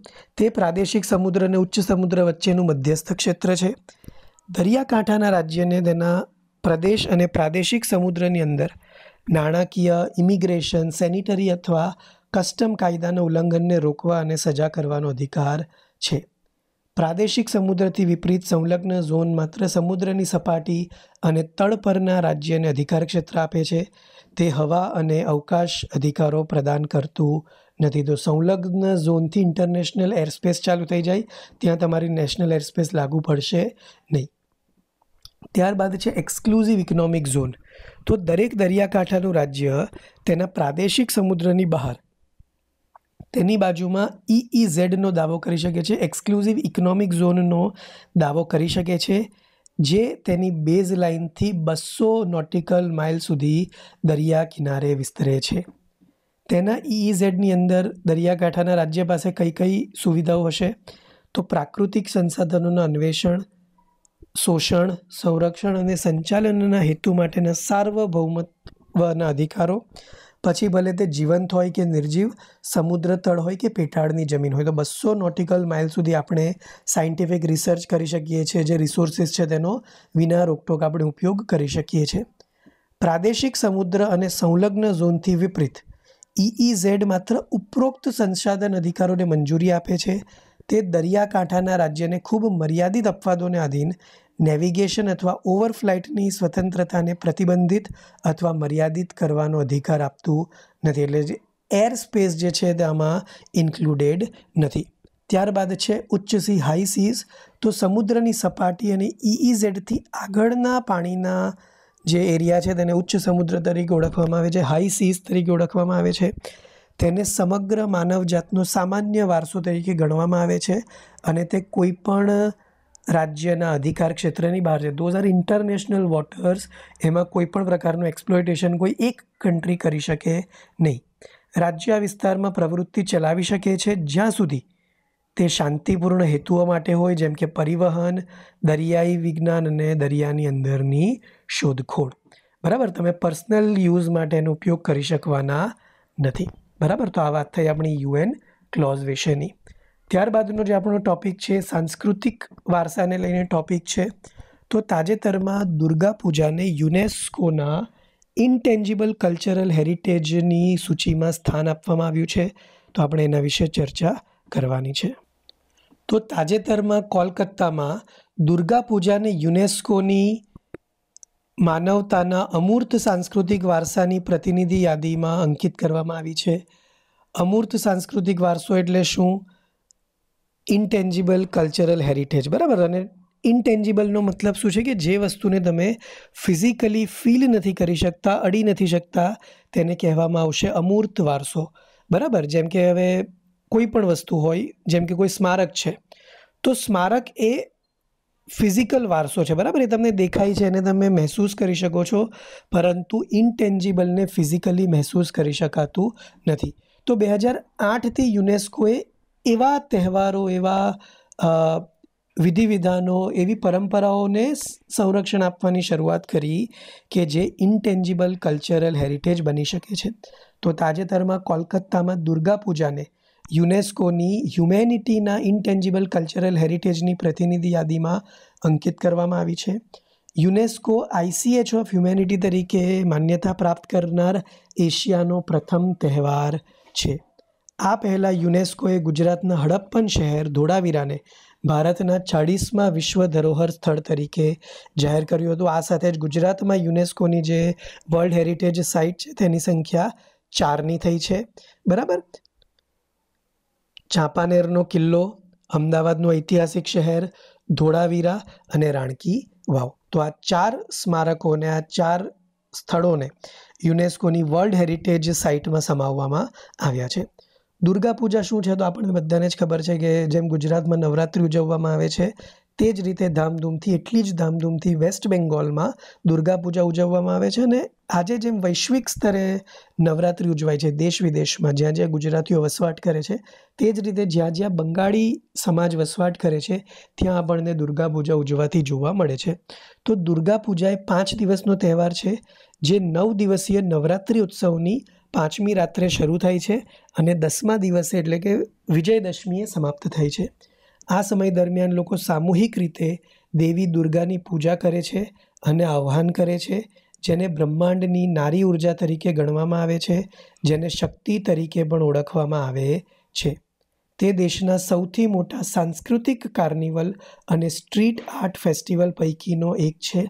તે પ્રાદેશિક સમુદ્ર અને ઉચ્ચ સમુદ્ર વચ્ચેનું મધ્યસ્થ ક્ષેત્ર છે દરિયાકાંઠાના રાજ્યને તેના પ્રદેશ અને પ્રાદેશિક સમુદ્રની અંદર નાણાકીય ઇમિગ્રેશન સેનિટરી અથવા કસ્ટમ કાયદાના ઉલ્લંઘનને રોકવા અને સજા કરવાનો અધિકાર છે પ્રાદેશિક સમુદ્રથી વિપરીત સંલગ્ન ઝોન માત્ર સમુદ્રની સપાટી અને તળ પરના રાજ્યને અધિકાર ક્ષેત્ર આપે છે તે હવા અને અવકાશ અધિકારો પ્રદાન કરતું નથી તો સંલગ્ન ઝોનથી ઇન્ટરનેશનલ એરસ્પેસ ચાલુ થઈ જાય ત્યાં તમારી નેશનલ એરસ્પેસ લાગુ પડશે નહીં ત્યારબાદ છે એક્સક્લુઝિવ ઇકોનોમિક ઝોન તો દરેક દરિયાકાંઠાનું રાજ્ય તેના પ્રાદેશિક સમુદ્રની બહાર તેની બાજુમાં ઈઈ e ઝેડનો e દાવો કરી શકે છે એક્સક્લુઝિવ ઇકોનોમિક ઝોનનો દાવો કરી શકે છે જે તેની બેઝ લાઇનથી બસો નોટિકલ માઇલ સુધી દરિયા કિનારે વિસ્તરે છે તેના ઈઈ e ઝેડની અંદર દરિયાકાંઠાના રાજ્ય પાસે કઈ કઈ સુવિધાઓ હશે તો પ્રાકૃતિક સંસાધનોના અન્વેષણ શોષણ સંરક્ષણ અને સંચાલનના હેતુ માટેના સાર્વભૌમત્વના અધિકારો પછી ભલે તે જીવંત હોય કે નિર્જીવ સમુદ્ર તળ હોય કે પેટાળની જમીન હોય તો બસો નોટિકલ માઇલ સુધી આપણે સાયન્ટિફિક રિસર્ચ કરી શકીએ છીએ જે રિસોર્સિસ છે તેનો વિના રોકટોક આપણે ઉપયોગ કરી શકીએ છીએ પ્રાદેશિક સમુદ્ર અને સંલગ્ન ઝોનથી વિપરીત ઈઈ e ઝેડ e માત્ર ઉપરોક્ત સંસાધન અધિકારોને મંજૂરી આપે છે તે દરિયાકાંઠાના રાજ્યને ખૂબ મર્યાદિત અપવાદોને આધીન નેવિગેશન અથવા ઓવરફ્લાઇટની સ્વતંત્રતાને પ્રતિબંધિત અથવા મર્યાદિત કરવાનો અધિકાર આપતું નથી એટલે જે એર સ્પેસ જે છે તે આમાં ઇન્ક્લુડેડ નથી ત્યારબાદ છે ઉચ્ચ સી હાઈ સીઝ તો સમુદ્રની સપાટી અને ઇઇઝેડથી આગળના પાણીના જે એરિયા છે તેને ઉચ્ચ સમુદ્ર તરીકે ઓળખવામાં આવે છે હાઈ સીઝ તરીકે ઓળખવામાં આવે છે તેને સમગ્ર માનવજાતનો સામાન્ય વારસો તરીકે ગણવામાં આવે છે અને તે કોઈપણ રાજ્યના અધિકાર ક્ષેત્રની બહાર છે ધોઝ આર ઇન્ટરનેશનલ વોટર્સ એમાં કોઈપણ પ્રકારનું એક્સપ્લોઇટેશન કોઈ એક કન્ટ્રી કરી શકે નહીં રાજ્ય આ વિસ્તારમાં પ્રવૃત્તિ ચલાવી શકે છે જ્યાં સુધી તે શાંતિપૂર્ણ હેતુઓ માટે હોય જેમ કે પરિવહન દરિયાઈ વિજ્ઞાન અને દરિયાની અંદરની શોધખોળ બરાબર તમે પર્સનલ યુઝ માટેનો ઉપયોગ કરી શકવાના નથી બરાબર તો આ વાત થઈ આપણી યુએન ક્લોઝ વિશેની ત્યારબાદનો જે આપણો ટોપિક છે સાંસ્કૃતિક વારસાને લઈને ટોપિક છે તો તાજેતરમાં દુર્ગા પૂજાને યુનેસ્કોના ઇન્ટેન્જિબલ કલ્ચરલ હેરિટેજની સૂચિમાં સ્થાન આપવામાં આવ્યું છે તો આપણે એના વિશે ચર્ચા કરવાની છે તો તાજેતરમાં કોલકત્તામાં દુર્ગા પૂજાને યુનેસ્કોની માનવતાના અમૂર્ત સાંસ્કૃતિક વારસાની પ્રતિનિધિ યાદીમાં અંકિત કરવામાં આવી છે અમૂર્ત સાંસ્કૃતિક વારસો એટલે શું ઇન્ટેન્જિબલ કલ્ચરલ હેરિટેજ બરાબર અને ઇન્ટેન્જિબલનો મતલબ શું છે કે જે વસ્તુને તમે ફિઝિકલી ફીલ નથી કરી શકતા અડી નથી શકતા તેને કહેવામાં આવશે અમૂર્ત વારસો બરાબર જેમ કે હવે કોઈ પણ વસ્તુ હોય જેમ કે કોઈ સ્મારક છે તો સ્મારક એ ફિઝિકલ વારસો છે બરાબર એ તમને દેખાય છે અને તમે મહેસૂસ કરી શકો છો પરંતુ ઇન્ટેન્જિબલને ફિઝિકલી મહેસૂસ કરી શકાતું નથી તો બે હજાર આઠથી યુનેસ્કોએ એવા તહેવારો એવા વિધિ વિધાનો એવી પરંપરાઓને સંરક્ષણ આપવાની શરૂઆત કરી કે જે ઇન્ટેન્જિબલ કલ્ચરલ હેરિટેજ બની શકે છે તો તાજેતરમાં કોલકાતામાં દુર્ગા પૂજાને યુનેસ્કોની હ્યુમેનિટીના ઇન્ટેન્જિબલ કલ્ચરલ હેરિટેજની પ્રતિનિધિ યાદીમાં અંકિત કરવામાં આવી છે યુનેસ્કો આઈસીએચ ઓફ હ્યુમેનિટી તરીકે માન્યતા પ્રાપ્ત કરનાર એશિયાનો પ્રથમ તહેવાર છે આ પહેલાં યુનેસ્કોએ ગુજરાતના હડપ્પન શહેર ધોળાવીરાને ભારતના ચાળીસમાં વિશ્વ ધરોહર સ્થળ તરીકે જાહેર કર્યું હતું આ સાથે જ ગુજરાતમાં યુનેસ્કોની જે વર્લ્ડ હેરિટેજ સાઇટ છે તેની સંખ્યા ચારની થઈ છે બરાબર ચાંપાનેરનો કિલ્લો અમદાવાદનું ઐતિહાસિક શહેર ધોળાવીરા અને રાણકી વાવ તો આ ચાર સ્મારકો અને આ ચાર સ્થળોને યુનેસ્કોની વર્લ્ડ હેરિટેજ સાઇટમાં સમાવવામાં આવ્યા છે દુર્ગા પૂજા શું છે તો આપણને બધાને જ ખબર છે કે જેમ ગુજરાતમાં નવરાત્રિ ઉજવવામાં આવે છે તે જ રીતે ધામધૂમથી એટલી જ ધામધૂમથી વેસ્ટ બેંગોલમાં દુર્ગા પૂજા ઉજવવામાં આવે છે અને આજે જેમ વૈશ્વિક સ્તરે નવરાત્રિ ઉજવાય છે દેશ વિદેશમાં જ્યાં જ્યાં ગુજરાતીઓ વસવાટ કરે છે તે જ રીતે જ્યાં જ્યાં બંગાળી સમાજ વસવાટ કરે છે ત્યાં આપણને દુર્ગા પૂજા ઉજવાથી જોવા મળે છે તો દુર્ગા પૂજા એ પાંચ દિવસનો તહેવાર છે જે નવ દિવસીય નવરાત્રિ ઉત્સવની પાંચમી રાત્રે શરૂ થાય છે અને દસમા દિવસે એટલે કે વિજયદશમીએ સમાપ્ત થાય છે આ સમય દરમિયાન લોકો સામૂહિક રીતે દેવી દુર્ગાની પૂજા કરે છે અને આહ્વાન કરે છે જેને બ્રહ્માંડની નારી ઉર્જા તરીકે ગણવામાં આવે છે જેને શક્તિ તરીકે પણ ઓળખવામાં આવે છે તે દેશના સૌથી મોટા સાંસ્કૃતિક કાર્નિવલ અને સ્ટ્રીટ આર્ટ ફેસ્ટિવલ પૈકીનો એક છે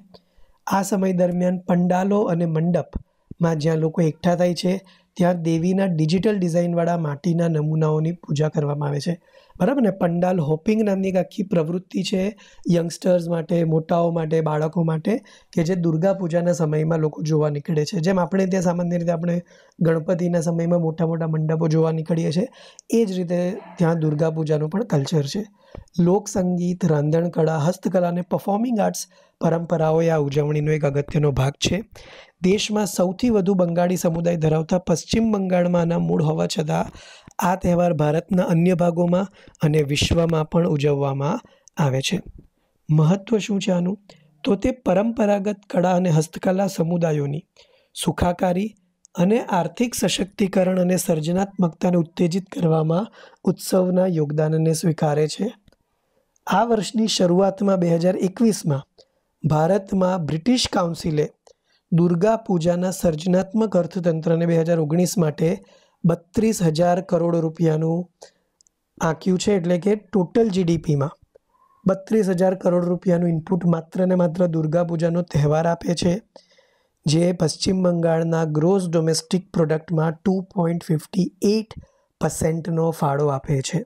આ સમય દરમિયાન પંડાલો અને મંડપમાં જ્યાં લોકો એકઠા થાય છે ત્યાં દેવીના ડિજિટલ ડિઝાઇનવાળા માટીના નમૂનાઓની પૂજા કરવામાં આવે છે બરાબર ને પંડાલ હોપિંગ નામની એક આખી પ્રવૃત્તિ છે યંગસ્ટર્સ માટે મોટાઓ માટે બાળકો માટે કે જે દુર્ગા પૂજાના સમયમાં લોકો જોવા નીકળે છે જેમ આપણે ત્યાં સામાન્ય રીતે આપણે ગણપતિના સમયમાં મોટા મોટા મંડપો જોવા નીકળીએ છીએ એ જ રીતે ત્યાં દુર્ગા પૂજાનું પણ કલ્ચર છે લોકસંગીત રાંધણકળા હસ્તકલા અને પરફોર્મિંગ આર્ટ્સ પરંપરાઓએ આ ઉજવણીનો એક અગત્યનો ભાગ છે દેશમાં સૌથી વધુ બંગાળી સમુદાય ધરાવતા પશ્ચિમ બંગાળમાં આના મૂળ હોવા છતાં આ તહેવાર ભારતના અન્ય ભાગોમાં અને વિશ્વમાં પણ ઉજવવામાં આવે છે મહત્ત્વ શું છે આનું તો તે પરંપરાગત કળા અને હસ્તકલા સમુદાયોની સુખાકારી અને આર્થિક સશક્તિકરણ અને સર્જનાત્મકતાને ઉત્તેજિત કરવામાં ઉત્સવના યોગદાનને સ્વીકારે છે આ વર્ષની શરૂઆતમાં બે હજાર એકવીસમાં ભારતમાં બ્રિટિશ કાઉન્સિલે દુર્ગા પૂજાના સર્જનાત્મક અર્થતંત્રને બે હજાર ઓગણીસ માટે બત્રીસ હજાર કરોડ રૂપિયાનું આંક્યું છે એટલે કે ટોટલ જીડીપીમાં બત્રીસ હજાર કરોડ રૂપિયાનું ઇનપુટ માત્ર ને માત્ર દુર્ગા પૂજાનો તહેવાર આપે છે જે પશ્ચિમ બંગાળના ગ્રોસ ડોમેસ્ટિક પ્રોડક્ટમાં ટુ પોઈન્ટ ફિફ્ટી એટ પર્સેન્ટનો ફાળો આપે છે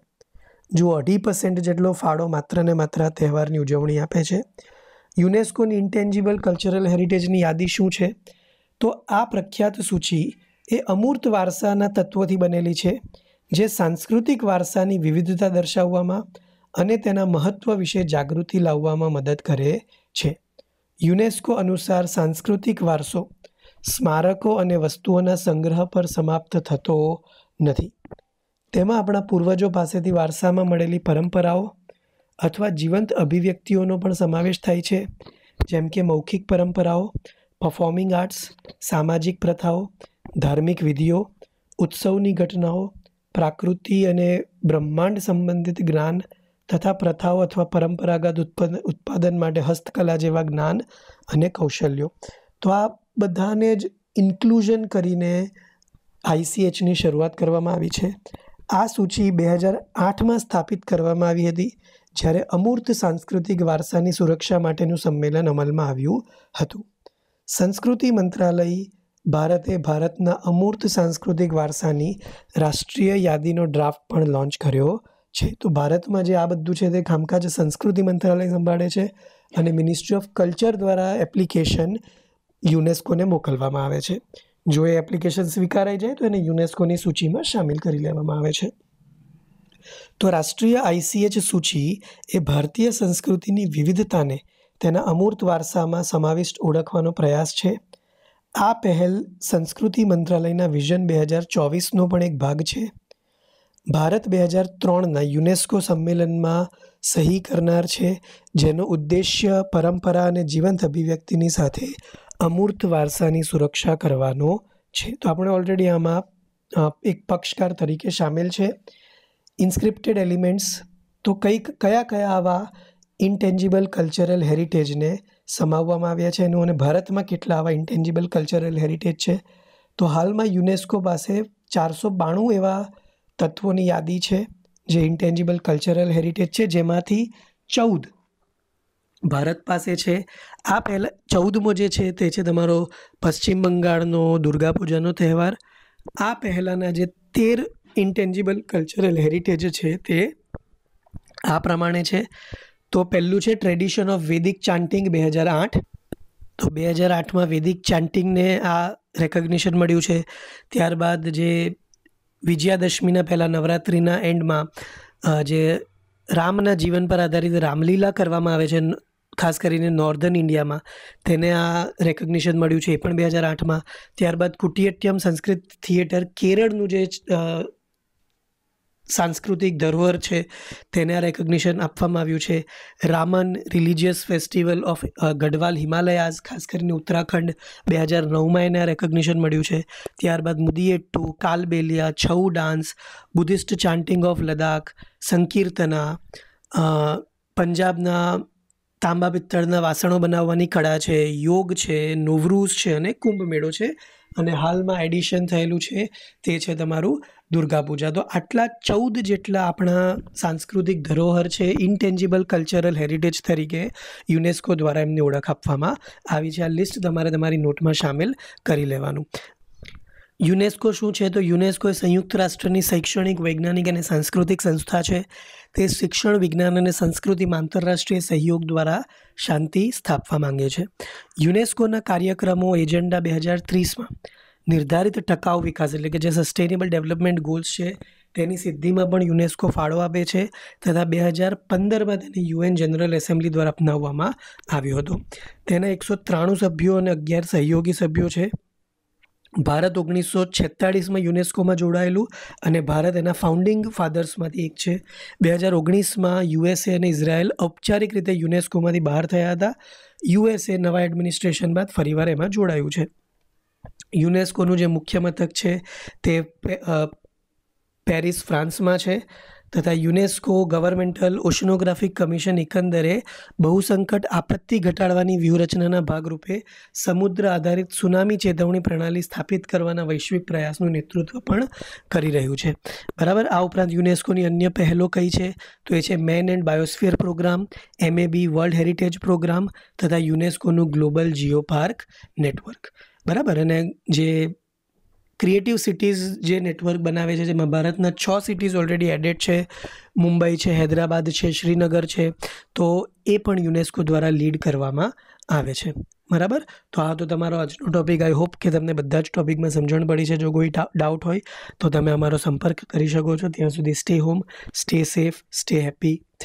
જો અઢી પર્સેન્ટ જેટલો ફાળો માત્ર ને માત્ર તહેવારની ઉજવણી આપે છે યુનેસ્કોની ઇન્ટેન્જિબલ કલ્ચરલ હેરિટેજની યાદી શું છે તો આ પ્રખ્યાત સૂચિ એ અમૂર્ત વારસાના તત્વોથી બનેલી છે જે સાંસ્કૃતિક વારસાની વિવિધતા દર્શાવવામાં અને તેના મહત્ત્વ વિશે જાગૃતિ લાવવામાં મદદ કરે છે યુનેસ્કો અનુસાર સાંસ્કૃતિક વારસો સ્મારકો અને વસ્તુઓના સંગ્રહ પર સમાપ્ત થતો નથી તેમાં આપણા પૂર્વજો પાસેથી વારસામાં મળેલી પરંપરાઓ અથવા જીવંત અભિવ્યક્તિઓનો પણ સમાવેશ થાય છે જેમ કે મૌખિક પરંપરાઓ પરફોર્મિંગ આર્ટ્સ સામાજિક પ્રથાઓ ધાર્મિક વિધિઓ ઉત્સવની ઘટનાઓ પ્રાકૃતિ અને બ્રહ્માંડ સંબંધિત જ્ઞાન તથા પ્રથાઓ અથવા પરંપરાગત ઉત્પાદન ઉત્પાદન માટે હસ્તકલા જેવા જ્ઞાન અને કૌશલ્યો તો આ બધાને જ ઇન્ક્લુઝન કરીને આઈસીએચની શરૂઆત કરવામાં આવી છે આ સૂચિ બે હજાર આઠમાં સ્થાપિત કરવામાં આવી હતી જ્યારે અમૂર્ત સાંસ્કૃતિક વારસાની સુરક્ષા માટેનું સંમેલન અમલમાં આવ્યું હતું સંસ્કૃતિ મંત્રાલય ભારતે ભારતના અમૂર્ત સાંસ્કૃતિક વારસાની રાષ્ટ્રીય યાદીનો ડ્રાફ્ટ પણ લોન્ચ કર્યો છે તો ભારતમાં જે આ બધું છે તે ખામખાજ સંસ્કૃતિ મંત્રાલય સંભાળે છે અને મિનિસ્ટ્રી ઓફ કલ્ચર દ્વારા એપ્લિકેશન યુનેસ્કોને મોકલવામાં આવે છે જો એ એપ્લિકેશન સ્વીકારાઈ જાય તો એને યુનેસ્કોની સૂચિમાં સામેલ કરી લેવામાં આવે છે તો રાષ્ટ્રીય આઈસીએચ સૂચિ એ ભારતીય સંસ્કૃતિની વિવિધતાને તેના અમૂર્ત વારસામાં સમાવિષ્ટ ઓળખવાનો પ્રયાસ છે આ પહેલ સંસ્કૃતિ મંત્રાલયના વિઝન બે હજાર ચોવીસનો પણ એક ભાગ છે ભારત બે હજાર ત્રણના યુનેસ્કો સંમેલનમાં સહી કરનાર છે જેનો ઉદ્દેશ્ય પરંપરા અને જીવંત અભિવ્યક્તિની સાથે અમૂર્ત વારસાની સુરક્ષા કરવાનો છે તો આપણે ઓલરેડી આમાં એક પક્ષકાર તરીકે સામેલ છે ઇન્સ્ક્રિપ્ટેડ એલિમેન્ટ્સ તો કંઈક કયા કયા આવા ઇન્ટેન્જિબલ કલ્ચરલ હેરિટેજને સમાવવામાં આવ્યા છે એનું અને ભારતમાં કેટલા આવા ઇન્ટેન્જિબલ કલ્ચરલ હેરિટેજ છે તો હાલમાં યુનેસ્કો પાસે ચારસો બાણું એવા તત્વોની યાદી છે જે ઇન્ટેન્જિબલ કલ્ચરલ હેરિટેજ છે જેમાંથી ચૌદ ભારત પાસે છે આ પહેલાં ચૌદમો જે છે તે છે તમારો પશ્ચિમ બંગાળનો દુર્ગા પૂજાનો તહેવાર આ પહેલાંના જે તેર ઇન્ટેન્જિબલ કલ્ચરલ હેરિટેજ છે તે આ પ્રમાણે છે તો પહેલું છે ટ્રેડિશન ઓફ વેદિક ચાન્ટિંગ બે હજાર આઠ તો બે હજાર આઠમાં વેદિક ચાન્ટિંગને આ રેકગ્નિશન મળ્યું છે ત્યારબાદ જે વિજયાદશમીના પહેલાં નવરાત્રિના એન્ડમાં જે રામના જીવન પર આધારિત રામલીલા કરવામાં આવે છે ખાસ કરીને નોર્ધન ઇન્ડિયામાં તેને આ રેકોગ્નિશન મળ્યું છે એ પણ બે હજાર આઠમાં ત્યારબાદ કુટિયટ્યમ સંસ્કૃત થિયેટર કેરળનું જે સાંસ્કૃતિક ધરોહર છે તેને આ રેકગ્નિશન આપવામાં આવ્યું છે Ramman religious festival of Garhwal Himalayas ખાસ કરીને ઉત્તરાખંડ બે હજાર નવમાં એને આ રેકગ્નિશન મળ્યું છે ત્યારબાદ Mudiyettu Kalbelia Chhau dance Buddhist chanting of Ladakh Sankirtana પંજાબના તાંબા પિત્તળના વાસણો બનાવવાની કળા છે યોગ છે નોવરૂઝ છે અને કુંભ મેળો છે અને હાલમાં એડિશન થયેલું છે તે છે તમારું દુર્ગા પૂજા તો આટલા ચૌદ જેટલા આપણા સાંસ્કૃતિક ધરોહર છે ઇન્ટેન્જિબલ કલ્ચરલ હેરિટેજ તરીકે યુનેસ્કો દ્વારા એમની ઓળખ આપવામાં આવી છે આ લિસ્ટ તમારે તમારી નોટમાં સામેલ કરી લેવાનું યુનેસ્કો શું છે તો યુનેસ્કો એ સંયુક્ત રાષ્ટ્રની શૈક્ષણિક વૈજ્ઞાનિક અને સાંસ્કૃતિક સંસ્થા છે તે શિક્ષણ વિજ્ઞાન અને સંસ્કૃતિમાં આંતરરાષ્ટ્રીય સહયોગ દ્વારા શાંતિ સ્થાપવા માંગે છે યુનેસ્કોના કાર્યક્રમો એજન્ડા બે હજાર ત્રીસમાં નિર્ધારિત ટકાઉ વિકાસ એટલે કે જે સસ્ટેનેબલ ડેવલપમેન્ટ ગોલ્સ છે તેની સિદ્ધિમાં પણ યુનેસ્કો ફાળો આપે છે તથા બે હજાર પંદરમાં તેને યુએન જનરલ એસેમ્બલી દ્વારા અપનાવવામાં આવ્યો હતો તેના એકસો ત્રાણું સભ્યો અને અગિયાર સહયોગી સભ્યો છે ભારત ઓગણીસો છેતાળીસમાં યુનેસ્કોમાં જોડાયેલું અને ભારત એના ફાઉન્ડિંગ ફાધર્સમાંથી એક છે બે હજાર ઓગણીસમાં યુએસએ અને ઇઝરાયલ ઔપચારિક રીતે યુનેસ્કોમાંથી બહાર થયા હતા યુએસએ નવા એડમિનિસ્ટ્રેશન બાદ ફરીવાર એમાં જોડાયું છે યુનેસ્કોનું જે મુખ્ય મથક છે તે પેરિસ ફ્રાન્સમાં છે તથા યુનેસ્કો ગવર્મેન્ટલ ઓશનોગ્રાફિક કમિશન એકંદરે બહુસંકટ આપત્તિ ઘટાડવાની વ્યૂહરચનાના ભાગરૂપે સમુદ્ર આધારિત સુનામી ચેતવણી પ્રણાલી સ્થાપિત કરવાના વૈશ્વિક પ્રયાસનું નેતૃત્વ પણ કરી રહ્યું છે બરાબર આ ઉપરાંત યુનેસ્કોની અન્ય પહેલો કઈ છે તો એ છે man and biosphere programme MAB world heritage programme તથા યુનેસ્કોનું ગ્લોબલ જીઓ પાર્ક નેટવર્ક બરાબર અને જે ક્રિએટિવ સિટીઝ જે નેટવર્ક બનાવે છે જેમાં ભારતના છ સિટીઝ ઓલરેડી એડેડ છે મુંબઈ છે હૈદરાબાદ છે શ્રીનગર છે તો એ પણ યુનેસ્કો દ્વારા લીડ કરવામાં આવે છે બરાબર તો આ તો તમારો આજનો ટોપિક આઈ હોપ કે તમને બધા જ ટોપિકમાં સમજણ પડી છે જો કોઈ ડાઉટ હોય તો તમે અમારો સંપર્ક કરી શકો છો ત્યાં સુધી stay home stay safe stay happy thank